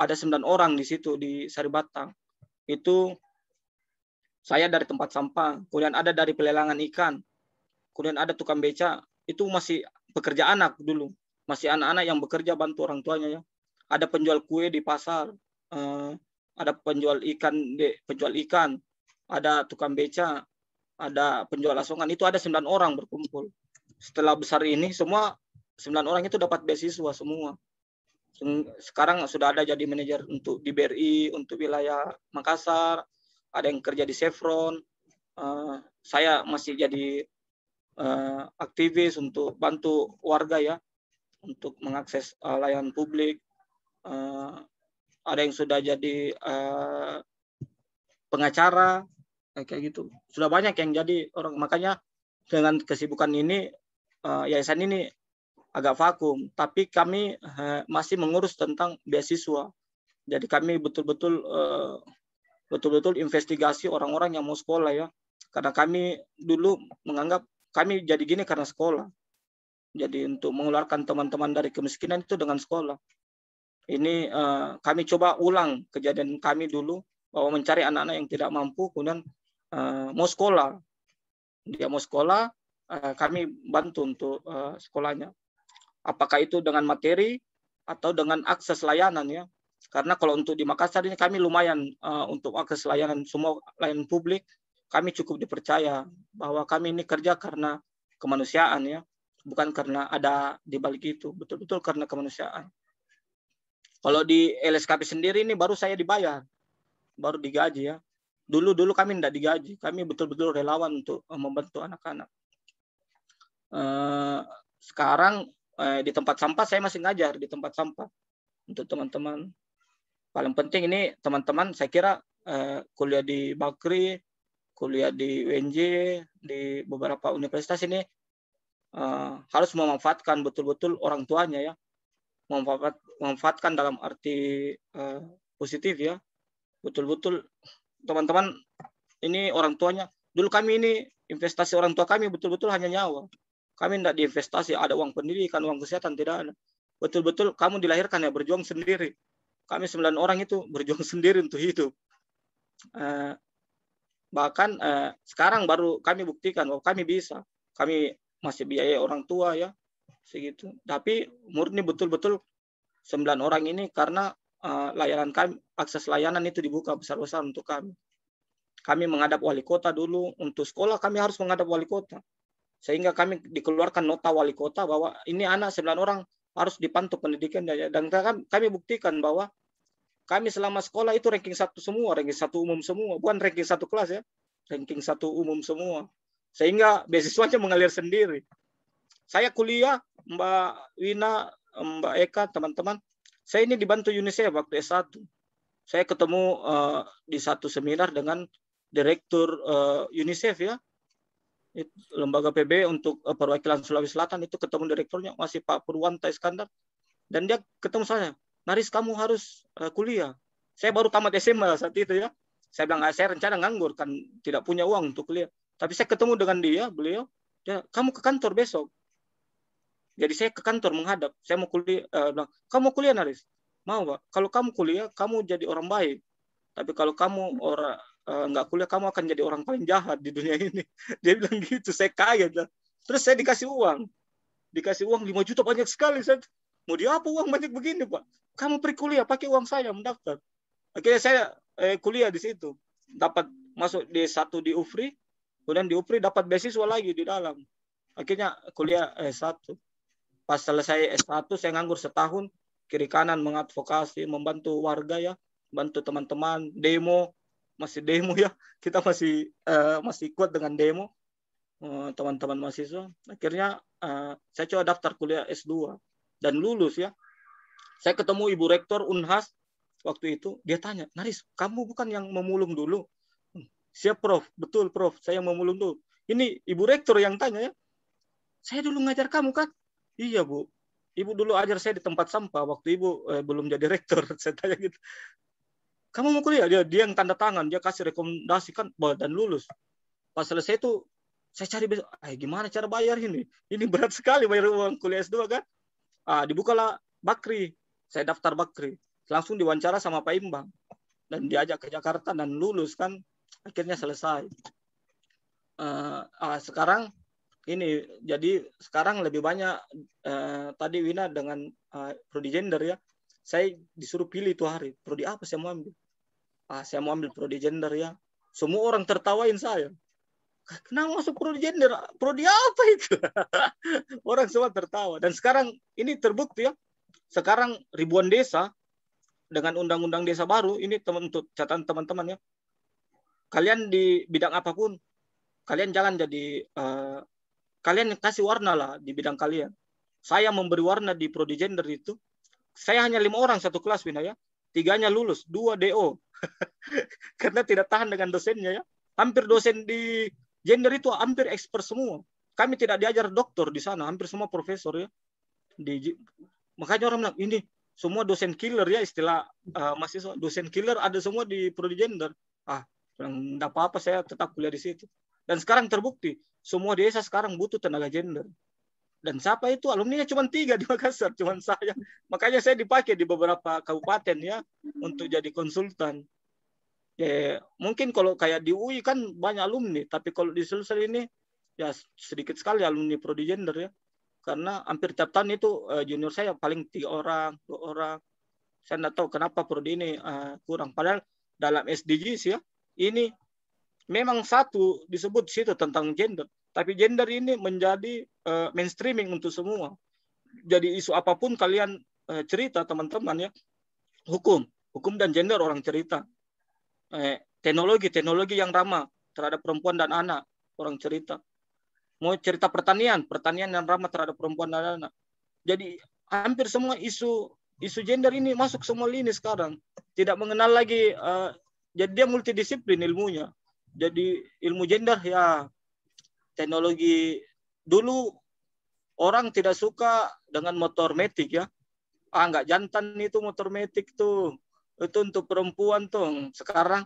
ada sembilan orang di situ di Sari Batang. Itu saya dari tempat sampah, kemudian ada dari pelelangan ikan, kemudian ada tukang beca. Itu masih pekerja anak dulu, masih anak-anak yang bekerja bantu orang tuanya ya. Ada penjual kue di pasar, eh, ada penjual ikan, penjual ikan, ada tukang beca, ada penjual asongan. Itu ada sembilan orang berkumpul. Setelah besar ini semua sembilan orang itu dapat beasiswa semua sekarang sudah ada jadi manajer untuk di BRI untuk wilayah Makassar ada yang kerja di Chevron uh, saya masih jadi uh, aktivis untuk bantu warga ya untuk mengakses uh, layanan publik uh, ada yang sudah jadi uh, pengacara kayak gitu sudah banyak yang jadi orang makanya dengan kesibukan ini uh, yayasan ini agak vakum, tapi kami eh, masih mengurus tentang beasiswa. Jadi kami betul-betul eh, betul-betul investigasi orang-orang yang mau sekolah ya. Karena kami dulu menganggap kami jadi gini karena sekolah. Jadi untuk mengeluarkan teman-teman dari kemiskinan itu dengan sekolah. Ini uh, kami coba ulang kejadian kami dulu bahwa mencari anak-anak yang tidak mampu kemudian uh, mau sekolah. Dia mau sekolah, uh, kami bantu untuk sekolahnya apakah itu dengan materi atau dengan akses layanan ya. Karena kalau untuk di Makassar ini kami lumayan uh, untuk akses layanan semua layanan publik kami cukup dipercaya bahwa kami ini kerja karena kemanusiaan ya, bukan karena ada di balik itu, betul-betul karena kemanusiaan. Kalau di LSKP sendiri ini baru saya dibayar, baru digaji ya. Dulu dulu kami tidak digaji, kami betul-betul relawan untuk eh, membantu anak-anak. Uh, sekarang Eh, di tempat sampah saya masih ngajar di tempat sampah untuk teman-teman. Paling penting ini teman-teman saya kira eh, kuliah di Bakri, kuliah di UNJ, di beberapa universitas ini eh, harus memanfaatkan betul-betul orang tuanya ya. Memanfaat, memanfaatkan dalam arti positif ya. Betul-betul teman-teman ini orang tuanya. Dulu kami ini investasi orang tua kami betul-betul hanya nyawa. Kami tidak diinvestasi, ada uang pendidikan, uang kesehatan, tidak ada. Betul-betul kamu dilahirkan ya berjuang sendiri. Kami sembilan orang itu berjuang sendiri untuk hidup. Eh, bahkan eh, sekarang baru kami buktikan bahwa kami bisa. Kami masih biaya orang tua ya, segitu. Tapi murni betul-betul sembilan orang ini karena eh, layanan kami, akses layanan itu dibuka besar-besar untuk kami. Kami menghadap wali kota dulu untuk sekolah kami harus menghadap wali kota sehingga kami dikeluarkan nota wali kota bahwa ini anak 9 orang harus dipantau pendidikan dan kami buktikan bahwa kami selama sekolah itu ranking satu semua, ranking satu umum semua, bukan ranking satu kelas ya, ranking satu umum semua. Sehingga beasiswanya mengalir sendiri. Saya kuliah, Mbak Wina, Mbak Eka, teman-teman, saya ini dibantu UNICEF waktu S1. Saya ketemu uh, di satu seminar dengan direktur uh, UNICEF ya, lembaga PB untuk eh, perwakilan Sulawesi Selatan itu ketemu direkturnya masih Pak Purwanta Iskandar dan dia ketemu saya Naris kamu harus eh, kuliah saya baru tamat SMA saat itu ya saya bilang ah, saya rencana nganggur kan tidak punya uang untuk kuliah tapi saya ketemu dengan dia beliau dia kamu ke kantor besok jadi saya ke kantor menghadap saya mau kuliah eh, kamu kuliah Naris mau pak kalau kamu kuliah kamu jadi orang baik tapi kalau kamu orang Eh, nggak kuliah kamu akan jadi orang paling jahat di dunia ini dia bilang gitu saya kaya. terus saya dikasih uang dikasih uang 5 juta banyak sekali saya mau diapa uang banyak begini pak kamu kuliah, pakai uang saya mendaftar akhirnya saya eh, kuliah di situ dapat masuk di satu di Ufri kemudian di Ufri dapat beasiswa lagi di dalam akhirnya kuliah eh satu pas selesai S1 saya nganggur setahun kiri kanan mengadvokasi membantu warga ya bantu teman-teman demo masih demo ya kita masih uh, masih kuat dengan demo eh, teman-teman uh, mahasiswa akhirnya uh, saya coba daftar kuliah S2 dan lulus ya saya ketemu ibu rektor Unhas waktu itu dia tanya Naris kamu bukan yang memulung dulu hmm, siap prof betul prof saya yang memulung dulu ini ibu rektor yang tanya ya saya dulu ngajar kamu kan iya bu ibu dulu ajar saya di tempat sampah waktu ibu eh, belum jadi rektor saya tanya gitu kamu mau kuliah dia dia yang tanda tangan dia kasih rekomendasi kan dan lulus pas selesai itu saya cari besok eh, gimana cara bayar ini ini berat sekali bayar uang kuliah S2 kan ah, dibukalah Bakri saya daftar Bakri langsung diwawancara sama Pak Imbang dan diajak ke Jakarta dan lulus kan akhirnya selesai eh, ah, sekarang ini jadi sekarang lebih banyak uh, tadi Wina dengan uh, prodi gender ya saya disuruh pilih tuh hari prodi apa saya mau ambil ah, saya mau ambil prodi gender ya semua orang tertawain saya kenapa masuk prodi gender prodi apa itu orang semua tertawa dan sekarang ini terbukti ya sekarang ribuan desa dengan undang-undang desa baru ini teman untuk catatan teman-teman ya kalian di bidang apapun kalian jangan jadi uh, kalian kasih warna lah di bidang kalian saya memberi warna di prodi gender itu saya hanya lima orang satu kelas Wina ya Tiganya lulus, dua DO. Karena tidak tahan dengan dosennya ya. Hampir dosen di gender itu hampir expert semua. Kami tidak diajar dokter di sana, hampir semua profesor ya. Di, makanya orang bilang, ini semua dosen killer ya istilah uh, mahasiswa. Dosen killer ada semua di prodi gender. Ah, nggak apa-apa saya tetap kuliah di situ. Dan sekarang terbukti, semua desa sekarang butuh tenaga gender dan siapa itu alumni nya cuma tiga di Makassar, cuma saya. Makanya saya dipakai di beberapa kabupaten ya untuk jadi konsultan. Ya, mungkin kalau kayak di UI kan banyak alumni, tapi kalau di Sulsel ini ya sedikit sekali alumni prodi gender ya. Karena hampir tiap tahun itu eh, junior saya paling tiga orang, dua orang. Saya tidak tahu kenapa prodi ini eh, kurang. Padahal dalam SDGs ya, ini memang satu disebut situ tentang gender tapi gender ini menjadi uh, mainstreaming untuk semua. Jadi isu apapun kalian uh, cerita teman-teman ya, hukum, hukum dan gender orang cerita. Eh, teknologi, teknologi yang ramah terhadap perempuan dan anak orang cerita. Mau cerita pertanian, pertanian yang ramah terhadap perempuan dan anak. Jadi hampir semua isu isu gender ini masuk semua lini sekarang. Tidak mengenal lagi uh, jadi dia multidisiplin ilmunya. Jadi ilmu gender ya teknologi dulu orang tidak suka dengan motor metik ya. Ah nggak jantan itu motor metik tuh. Itu untuk perempuan tuh. Sekarang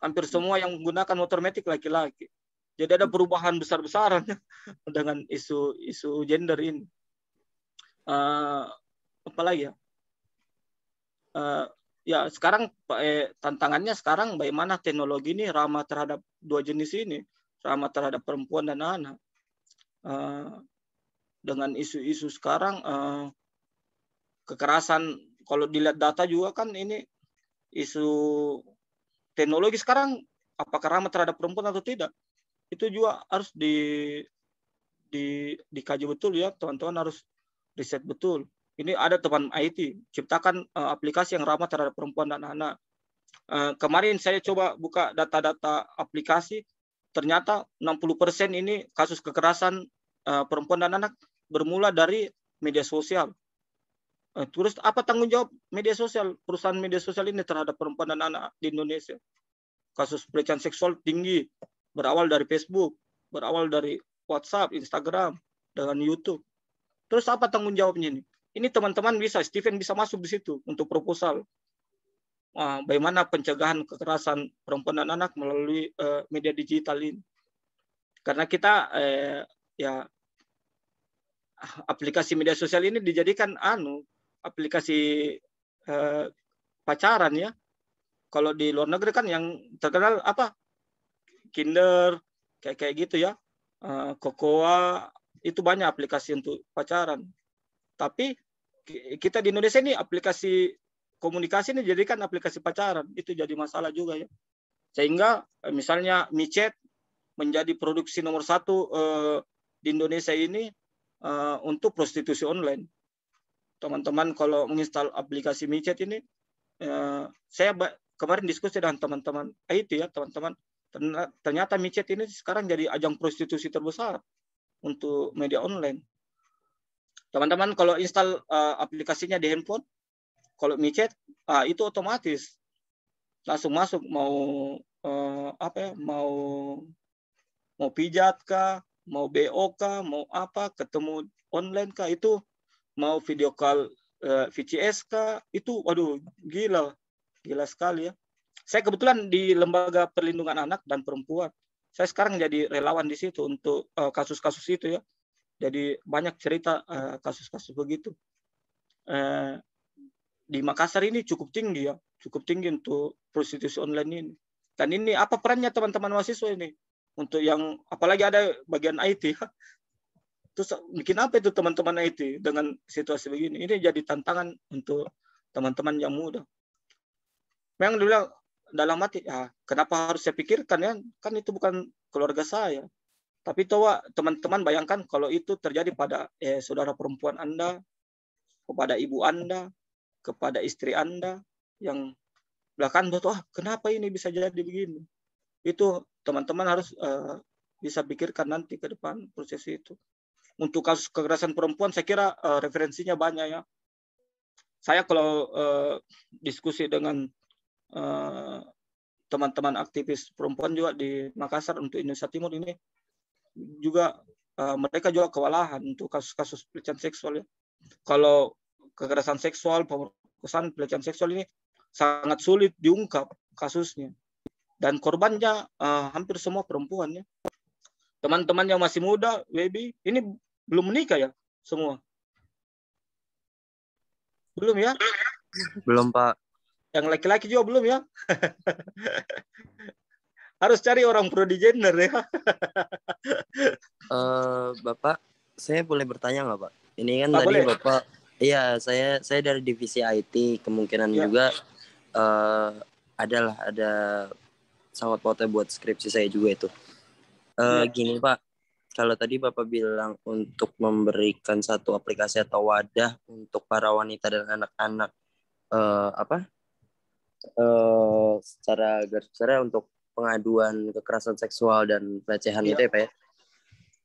hampir semua yang menggunakan motor metik laki-laki. Jadi ada perubahan besar-besaran dengan isu-isu gender ini. Uh, ah, apalagi ya? Uh, ya sekarang eh, tantangannya sekarang bagaimana teknologi ini ramah terhadap dua jenis ini ramah terhadap perempuan dan anak. Uh, dengan isu-isu sekarang uh, kekerasan kalau dilihat data juga kan ini isu teknologi sekarang apakah ramah terhadap perempuan atau tidak itu juga harus di di dikaji betul ya teman-teman harus riset betul ini ada teman IT ciptakan uh, aplikasi yang ramah terhadap perempuan dan anak uh, kemarin saya coba buka data-data aplikasi ternyata 60% ini kasus kekerasan uh, perempuan dan anak bermula dari media sosial. Uh, terus apa tanggung jawab media sosial perusahaan media sosial ini terhadap perempuan dan anak di Indonesia? Kasus pelecehan seksual tinggi berawal dari Facebook, berawal dari WhatsApp, Instagram, dengan YouTube. Terus apa tanggung jawabnya ini? Ini teman-teman bisa, Steven bisa masuk di situ untuk proposal Ah, bagaimana pencegahan kekerasan perempuan dan anak melalui eh, media digital ini. Karena kita eh, ya aplikasi media sosial ini dijadikan anu aplikasi eh, pacaran ya. Kalau di luar negeri kan yang terkenal apa? Kinder kayak kayak gitu ya. Eh, Kokoa itu banyak aplikasi untuk pacaran. Tapi kita di Indonesia ini aplikasi komunikasi ini jadikan aplikasi pacaran itu jadi masalah juga ya sehingga eh, misalnya micet menjadi produksi nomor satu eh, di Indonesia ini eh, untuk prostitusi online teman-teman kalau menginstal aplikasi micet ini eh, saya kemarin diskusi dengan teman-teman eh, itu ya teman-teman ternyata micet ini sekarang jadi ajang prostitusi terbesar untuk media online teman-teman kalau install uh, aplikasinya di handphone kalau micet ah, itu otomatis langsung masuk mau eh, apa ya, mau mau pijat kah, mau BO kah, mau apa, ketemu online kah itu mau video call eh, VCS kah itu waduh gila gila sekali ya. Saya kebetulan di lembaga perlindungan anak dan perempuan. Saya sekarang jadi relawan di situ untuk eh, kasus-kasus eh, itu ya jadi banyak cerita eh, kasus-kasus uh, begitu. Uh, di Makassar ini cukup tinggi ya, cukup tinggi untuk prostitusi online ini. Dan ini apa perannya teman-teman mahasiswa ini? Untuk yang apalagi ada bagian IT. Ya. Terus bikin apa itu teman-teman IT dengan situasi begini? Ini jadi tantangan untuk teman-teman yang muda. Memang dulu dalam hati, ya, kenapa harus saya pikirkan ya? Kan itu bukan keluarga saya. Tapi toh teman-teman bayangkan kalau itu terjadi pada eh, saudara perempuan Anda, kepada ibu Anda, kepada istri Anda yang belakang betul oh, ah, kenapa ini bisa jadi begini. Itu teman-teman harus uh, bisa pikirkan nanti ke depan proses itu. Untuk kasus kekerasan perempuan saya kira uh, referensinya banyak ya. Saya kalau uh, diskusi dengan teman teman-teman aktivis perempuan juga di Makassar untuk Indonesia Timur ini juga uh, mereka juga kewalahan untuk kasus-kasus pelecehan seksual ya. Kalau kekerasan seksual, pemerkosaan, pelecehan seksual ini sangat sulit diungkap kasusnya. Dan korbannya uh, hampir semua perempuan ya. Teman-teman yang masih muda, baby, ini belum menikah ya semua? Belum ya? Belum, Pak. Yang laki-laki juga belum ya? Harus cari orang prodi gender ya. uh, Bapak, saya boleh bertanya nggak, Pak? Ini kan Pak, tadi boleh. Bapak Iya, saya saya dari divisi IT. Kemungkinan ya. juga uh, adalah ada sawat pautnya buat skripsi saya juga itu. Uh, ya. Gini Pak, kalau tadi Bapak bilang untuk memberikan satu aplikasi atau wadah untuk para wanita dan anak-anak uh, apa? Uh, secara garis besar untuk pengaduan kekerasan seksual dan pelecehan ya. itu ya Pak ya.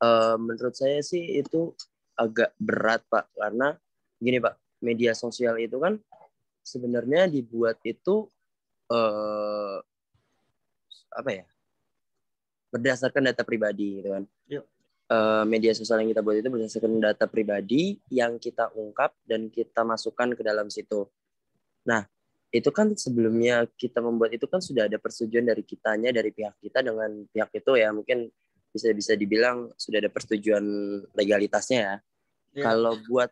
Uh, menurut saya sih itu agak berat Pak karena gini pak media sosial itu kan sebenarnya dibuat itu uh, apa ya berdasarkan data pribadi gitu kan uh, media sosial yang kita buat itu berdasarkan data pribadi yang kita ungkap dan kita masukkan ke dalam situ nah itu kan sebelumnya kita membuat itu kan sudah ada persetujuan dari kitanya dari pihak kita dengan pihak itu ya mungkin bisa bisa dibilang sudah ada persetujuan legalitasnya ya. Yeah. Kalau buat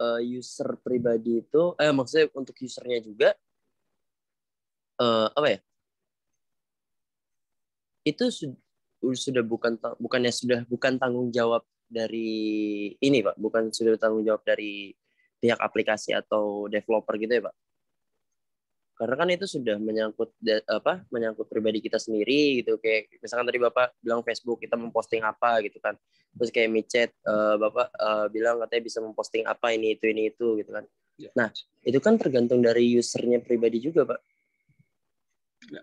uh, user pribadi itu eh maksudnya untuk usernya juga uh, apa ya itu sudah, sudah bukan bukannya sudah bukan tanggung jawab dari ini pak bukan sudah tanggung jawab dari pihak aplikasi atau developer gitu ya pak karena kan itu sudah menyangkut apa menyangkut pribadi kita sendiri gitu kayak misalkan tadi bapak bilang Facebook kita memposting apa gitu kan terus kayak micet uh, bapak uh, bilang katanya bisa memposting apa ini itu ini itu gitu kan ya. nah itu kan tergantung dari usernya pribadi juga pak ya.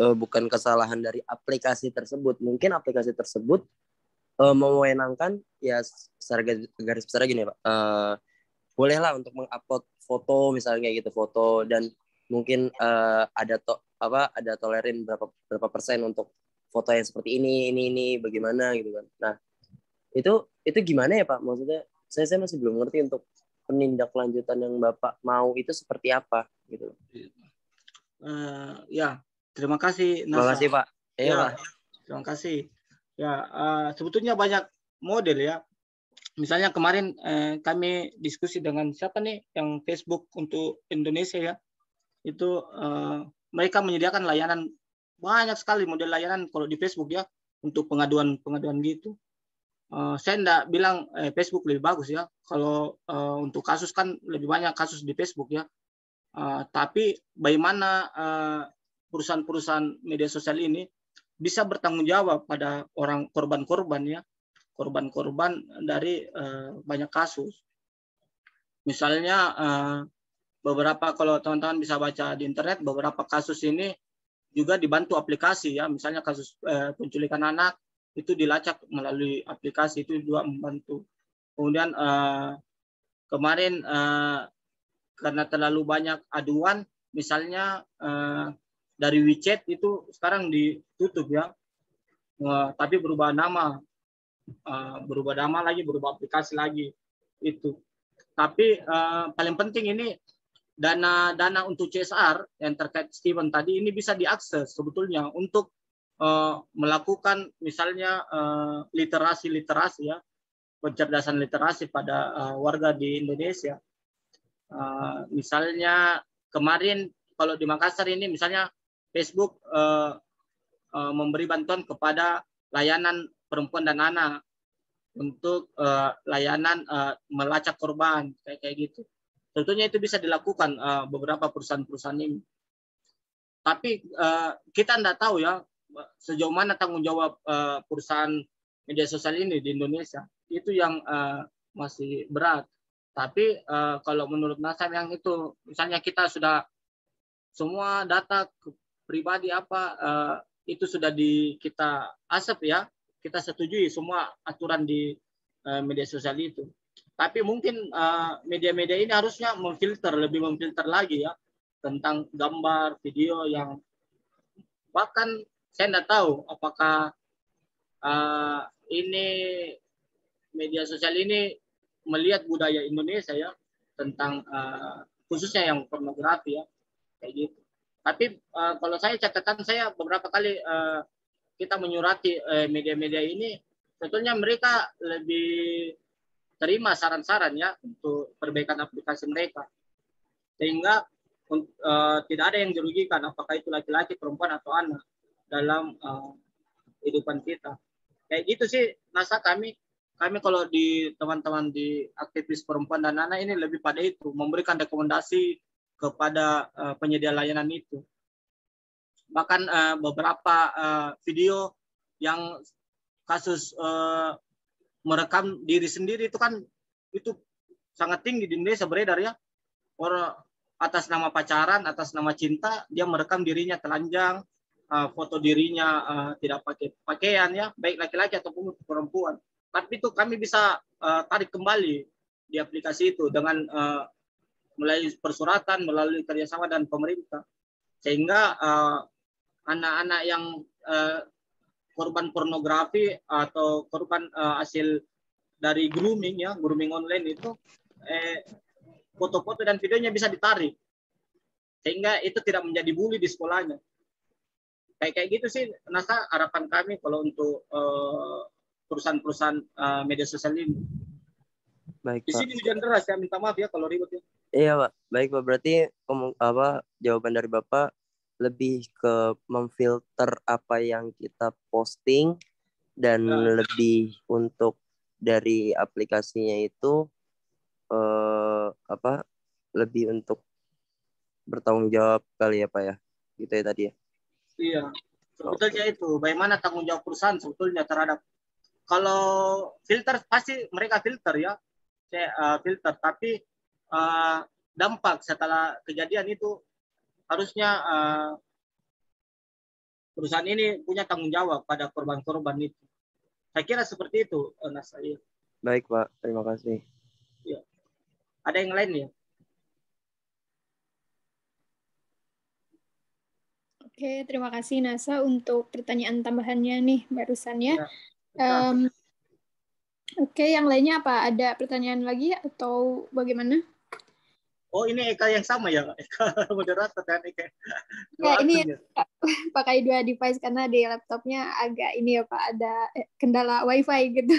uh, bukan kesalahan dari aplikasi tersebut mungkin aplikasi tersebut uh, mewenangkan ya secara garis, besar gini pak uh, bolehlah untuk mengupload foto misalnya gitu foto dan mungkin uh, ada to apa ada tolerin berapa berapa persen untuk foto yang seperti ini ini ini bagaimana gitu kan nah itu itu gimana ya pak maksudnya saya saya masih belum ngerti untuk penindak lanjutan yang bapak mau itu seperti apa gitu uh, ya terima kasih Nasa. terima kasih pak iya, ya, ya terima kasih ya uh, sebetulnya banyak model ya misalnya kemarin uh, kami diskusi dengan siapa nih yang Facebook untuk Indonesia ya itu uh, mereka menyediakan layanan banyak sekali model layanan kalau di Facebook ya untuk pengaduan pengaduan gitu. Uh, saya tidak bilang eh, Facebook lebih bagus ya. Kalau uh, untuk kasus kan lebih banyak kasus di Facebook ya. Uh, tapi bagaimana perusahaan-perusahaan media sosial ini bisa bertanggung jawab pada orang korban-korban ya, korban-korban dari banyak kasus. Misalnya beberapa kalau teman-teman bisa baca di internet beberapa kasus ini juga dibantu aplikasi ya misalnya kasus eh, penculikan anak itu dilacak melalui aplikasi itu juga membantu kemudian eh, kemarin eh, karena terlalu banyak aduan misalnya eh, dari WeChat itu sekarang ditutup ya eh, tapi berubah nama eh, berubah nama lagi berubah aplikasi lagi itu tapi eh, paling penting ini dana dana untuk CSR yang terkait Steven tadi ini bisa diakses sebetulnya untuk uh, melakukan misalnya eh, literasi literasi literasi ya pencerdasan literasi pada uh, warga di Indonesia. Uh, misalnya kemarin kalau di Makassar ini misalnya Facebook uh, uh, memberi bantuan kepada layanan perempuan dan anak untuk uh, layanan uh, melacak korban kayak kayak gitu. Tentunya itu bisa dilakukan uh, beberapa perusahaan-perusahaan ini. Tapi uh, kita tidak tahu ya sejauh mana tanggung jawab uh, perusahaan media sosial ini di Indonesia. Itu yang uh, masih berat. Tapi uh, kalau menurut Nasam yang itu, misalnya kita sudah semua data pribadi apa uh, itu sudah di kita asep ya kita setujui semua aturan di uh, media sosial itu tapi mungkin eh, media-media uh, ini harusnya memfilter, lebih memfilter lagi ya tentang gambar, video yang bahkan saya tidak tahu apakah uh, ini media sosial ini melihat budaya Indonesia ya tentang uh, khususnya yang pornografi ya kayak gitu. Tapi uh, kalau saya catatan saya beberapa kali uh, kita menyurati media-media eh, ini, sebetulnya mereka lebih terima saran-sarannya untuk perbaikan aplikasi mereka sehingga uh, tidak ada yang dirugikan apakah itu laki-laki perempuan atau anak dalam uh, kehidupan kita kayak gitu sih nasa kami kami kalau di teman-teman di aktivis perempuan dan anak ini lebih pada itu memberikan rekomendasi kepada uh, penyedia layanan itu bahkan uh, beberapa uh, video yang kasus uh, merekam diri sendiri itu kan itu sangat tinggi di Indonesia beredar ya orang atas nama pacaran atas nama cinta dia merekam dirinya telanjang eh, foto dirinya eh, tidak pakai pakaian ya baik laki-laki ataupun perempuan tapi itu kami bisa eh, tarik kembali di aplikasi itu dengan melalui persuratan melalui kerjasama dan pemerintah sehingga anak-anak yang korban pornografi atau korban uh, hasil dari grooming ya grooming online itu eh, foto-foto dan videonya bisa ditarik sehingga itu tidak menjadi bully di sekolahnya kayak kayak gitu sih NASA harapan kami kalau untuk eh, perusahaan-perusahaan uh, media sosial ini baik di sini hujan deras ya minta maaf ya kalau ribet ya iya pak baik pak berarti apa jawaban dari bapak lebih ke memfilter apa yang kita posting dan nah. lebih untuk dari aplikasinya itu eh, apa lebih untuk bertanggung jawab kali ya pak ya gitu ya tadi ya iya sebetulnya okay. itu bagaimana tanggung jawab perusahaan sebetulnya terhadap kalau filter pasti mereka filter ya saya eh, filter tapi eh, dampak setelah kejadian itu harusnya uh, perusahaan ini punya tanggung jawab pada korban-korban itu. Saya kira seperti itu, Nas. Eh, Baik, Pak. Terima kasih. Ya. Ada yang lain ya? Oke, terima kasih Nasa untuk pertanyaan tambahannya nih barusannya. Ya, um, Oke, yang lainnya apa? Ada pertanyaan lagi atau bagaimana? Oh ini Eka yang sama ya, Eka moderator dan Eka. Ya, ini ya. pakai dua device karena di laptopnya agak ini ya Pak ada eh, kendala WiFi gitu.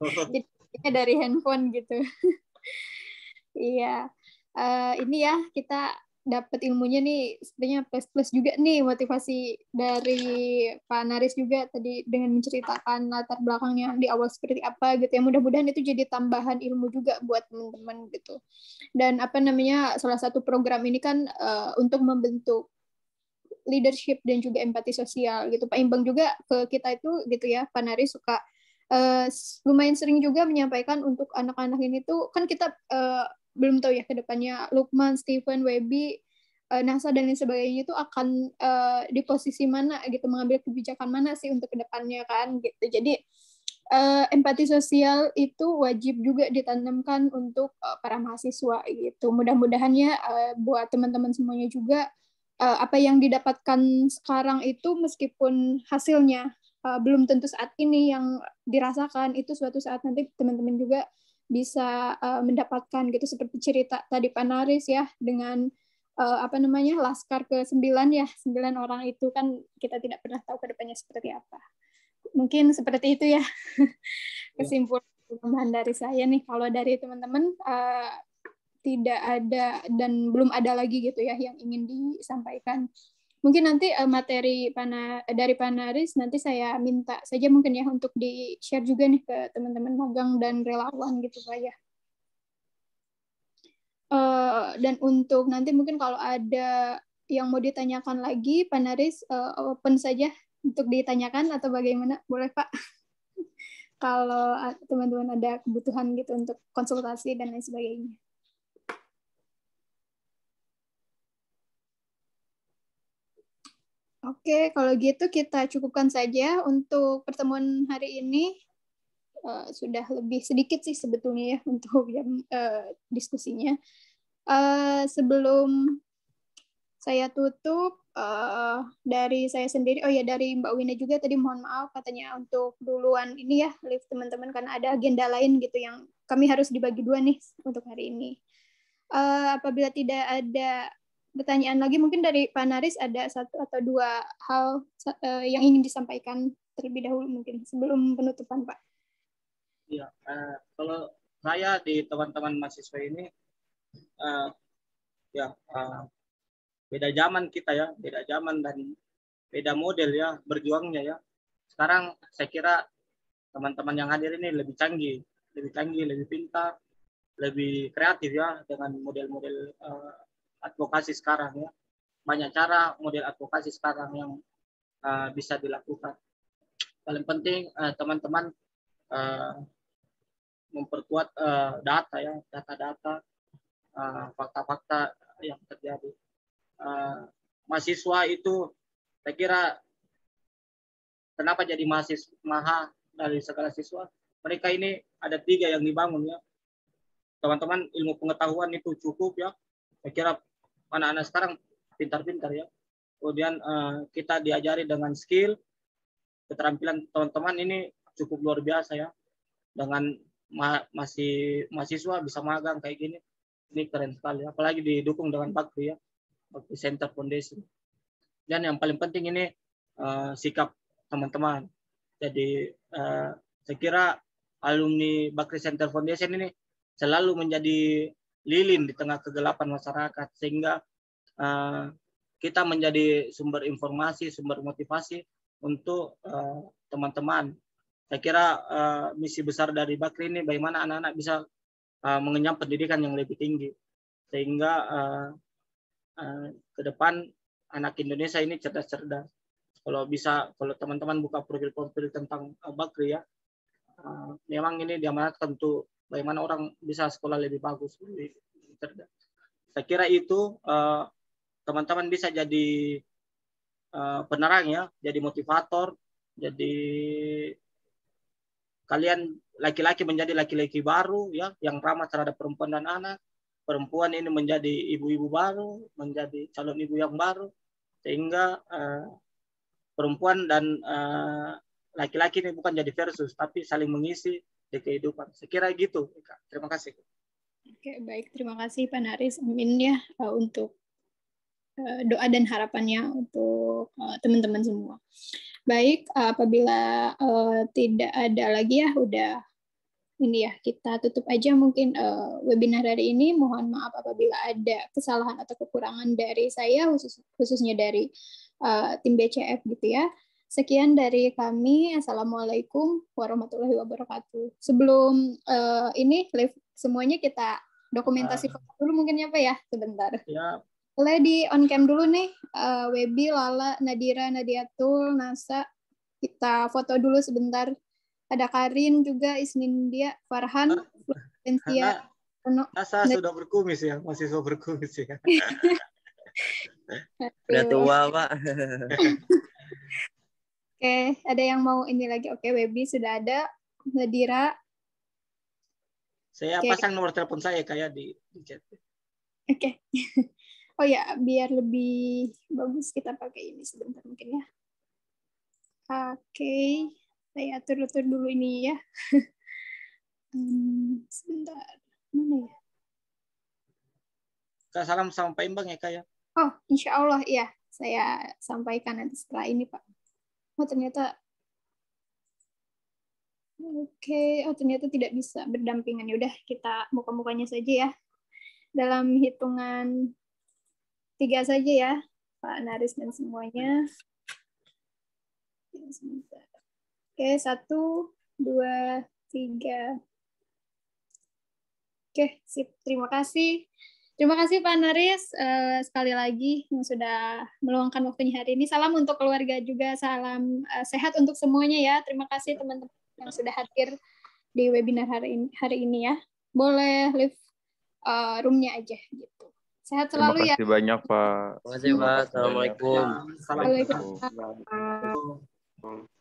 Oh. Jadi dari handphone gitu. Iya, uh, ini ya kita dapat ilmunya nih sebenarnya plus plus juga nih motivasi dari Pak Naris juga tadi dengan menceritakan latar belakangnya di awal seperti apa gitu ya mudah-mudahan itu jadi tambahan ilmu juga buat teman-teman gitu dan apa namanya salah satu program ini kan uh, untuk membentuk leadership dan juga empati sosial gitu Pak Imbang juga ke kita itu gitu ya Pak Naris suka uh, lumayan sering juga menyampaikan untuk anak-anak ini tuh kan kita uh, belum tahu ya kedepannya Lukman, Steven, Webby, eh, NASA dan lain sebagainya itu akan uh, di posisi mana gitu mengambil kebijakan mana sih untuk kedepannya kan gitu jadi uh, empati sosial itu wajib juga ditanamkan untuk uh, para mahasiswa gitu mudah-mudahannya uh, buat teman-teman semuanya juga uh, apa yang didapatkan sekarang itu meskipun hasilnya uh, belum tentu saat ini yang dirasakan itu suatu saat nanti teman-teman juga bisa uh, mendapatkan gitu seperti cerita tadi Panaris ya dengan uh, apa namanya laskar ke sembilan ya sembilan orang itu kan kita tidak pernah tahu kedepannya seperti apa mungkin seperti itu ya kesimpulan dari saya nih kalau dari teman-teman uh, tidak ada dan belum ada lagi gitu ya yang ingin disampaikan mungkin nanti uh, materi pana, eh, dari Panaris nanti saya minta saja mungkin ya untuk di share juga nih ke teman-teman magang dan relawan gitu pak ya. Uh, dan untuk nanti mungkin kalau ada yang mau ditanyakan lagi, Panaris uh, open saja untuk ditanyakan atau bagaimana, boleh pak? kalau teman-teman ada kebutuhan gitu untuk konsultasi dan lain sebagainya. Oke, kalau gitu kita cukupkan saja untuk pertemuan hari ini. Uh, sudah lebih sedikit sih sebetulnya ya untuk yang uh, diskusinya. Uh, sebelum saya tutup uh, dari saya sendiri, oh ya dari Mbak Wina juga tadi mohon maaf katanya untuk duluan ini ya live teman-teman karena ada agenda lain gitu yang kami harus dibagi dua nih untuk hari ini. Uh, apabila tidak ada pertanyaan lagi mungkin dari Pak Naris ada satu atau dua hal eh, yang ingin disampaikan terlebih dahulu mungkin sebelum penutupan Pak. Iya, uh, kalau saya di teman-teman mahasiswa ini uh, ya uh, beda zaman kita ya, beda zaman dan beda model ya berjuangnya ya. Sekarang saya kira teman-teman yang hadir ini lebih canggih, lebih canggih, lebih pintar, lebih kreatif ya dengan model-model uh, advokasi sekarang ya. Banyak cara model advokasi sekarang yang uh, bisa dilakukan. Paling penting eh, teman-teman uh, memperkuat uh, data ya, data-data fakta-fakta uh, yang terjadi. Uh, mahasiswa itu saya kira kenapa jadi mahasiswa maha dari segala siswa? Mereka ini ada tiga yang dibangun ya. Teman-teman ilmu pengetahuan itu cukup ya. Saya kira anak-anak sekarang pintar-pintar ya. Kemudian uh, kita diajari dengan skill, keterampilan teman-teman ini cukup luar biasa ya. Dengan ma masih mahasiswa bisa magang kayak gini, ini keren sekali. Apalagi didukung dengan Bakti ya, Bakti Center Foundation. Dan yang paling penting ini uh, sikap teman-teman. Jadi uh, saya kira alumni Bakri Center Foundation ini selalu menjadi lilin di tengah kegelapan masyarakat sehingga uh, kita menjadi sumber informasi, sumber motivasi untuk eh, teman-teman. Uh, Saya kira uh, misi besar dari Bakri ini bagaimana anak-anak bisa uh, mengenyam pendidikan yang lebih tinggi sehingga uh, uh, ke depan anak Indonesia ini cerdas-cerdas. Kalau bisa, kalau teman-teman buka profil-profil tentang Bakri ya, uh, memang ini diamanatkan untuk bagaimana orang bisa sekolah lebih bagus lebih cerdas saya kira itu eh, teman-teman bisa jadi eh, penerang ya jadi motivator jadi kalian laki-laki menjadi laki-laki baru ya yang ramah terhadap perempuan dan anak perempuan ini menjadi ibu-ibu baru menjadi calon ibu yang baru sehingga uh, perempuan dan uh, laki -laki ini bukan jadi versus tapi saling mengisi di kehidupan. Sekira gitu, Ika. Terima kasih. Oke, baik. Terima kasih Pak Naris. Amin ya eh, untuk eh, doa dan harapannya untuk eh, teman-teman semua. Baik, apabila tidak ada lagi ya, udah ini ya kita tutup aja mungkin webinar hari ini. Mohon maaf apabila ada kesalahan atau kekurangan dari saya khususnya dari tim BCF gitu ya. Sekian dari kami. Assalamualaikum warahmatullahi wabarakatuh. Sebelum uh, ini live semuanya kita dokumentasi uh, dulu mungkin apa ya, ya sebentar. Ya. Boleh di on cam dulu nih uh, Webi, Lala, Nadira, Nadiatul, Nasa. Kita foto dulu sebentar. Ada Karin juga, Isnin dia Farhan, ah, Florentia. Nasa sudah berkumis ya, masih sudah berkumis ya. Udah tua, Pak. Oke, ada yang mau ini lagi? Oke, Webby sudah ada. Nadira. Saya okay. pasang nomor telepon saya kayak di, di chat. Oke. Oh ya, biar lebih bagus kita pakai ini sebentar mungkin ya. Oke, saya atur-atur dulu ini ya. Hmm, sebentar, mana ya? Kak, salam sampai Imbang ya, Kak ya. Oh, insya Allah ya. Saya sampaikan nanti setelah ini, Pak oh ternyata oke okay. oh ternyata tidak bisa berdampingan yaudah kita muka-mukanya saja ya dalam hitungan tiga saja ya Pak Naris dan semuanya oke satu dua tiga oke sip terima kasih Terima kasih Pak Naris uh, sekali lagi yang sudah meluangkan waktunya hari ini. Salam untuk keluarga juga, salam uh, sehat untuk semuanya ya. Terima kasih teman-teman yang sudah hadir di webinar hari ini, hari ini ya. Boleh live uh, roomnya aja gitu. Sehat selalu ya. Terima kasih banyak Pak. Terima kasih Pak. Assalamualaikum. Assalamualaikum. Assalamualaikum. Assalamualaikum.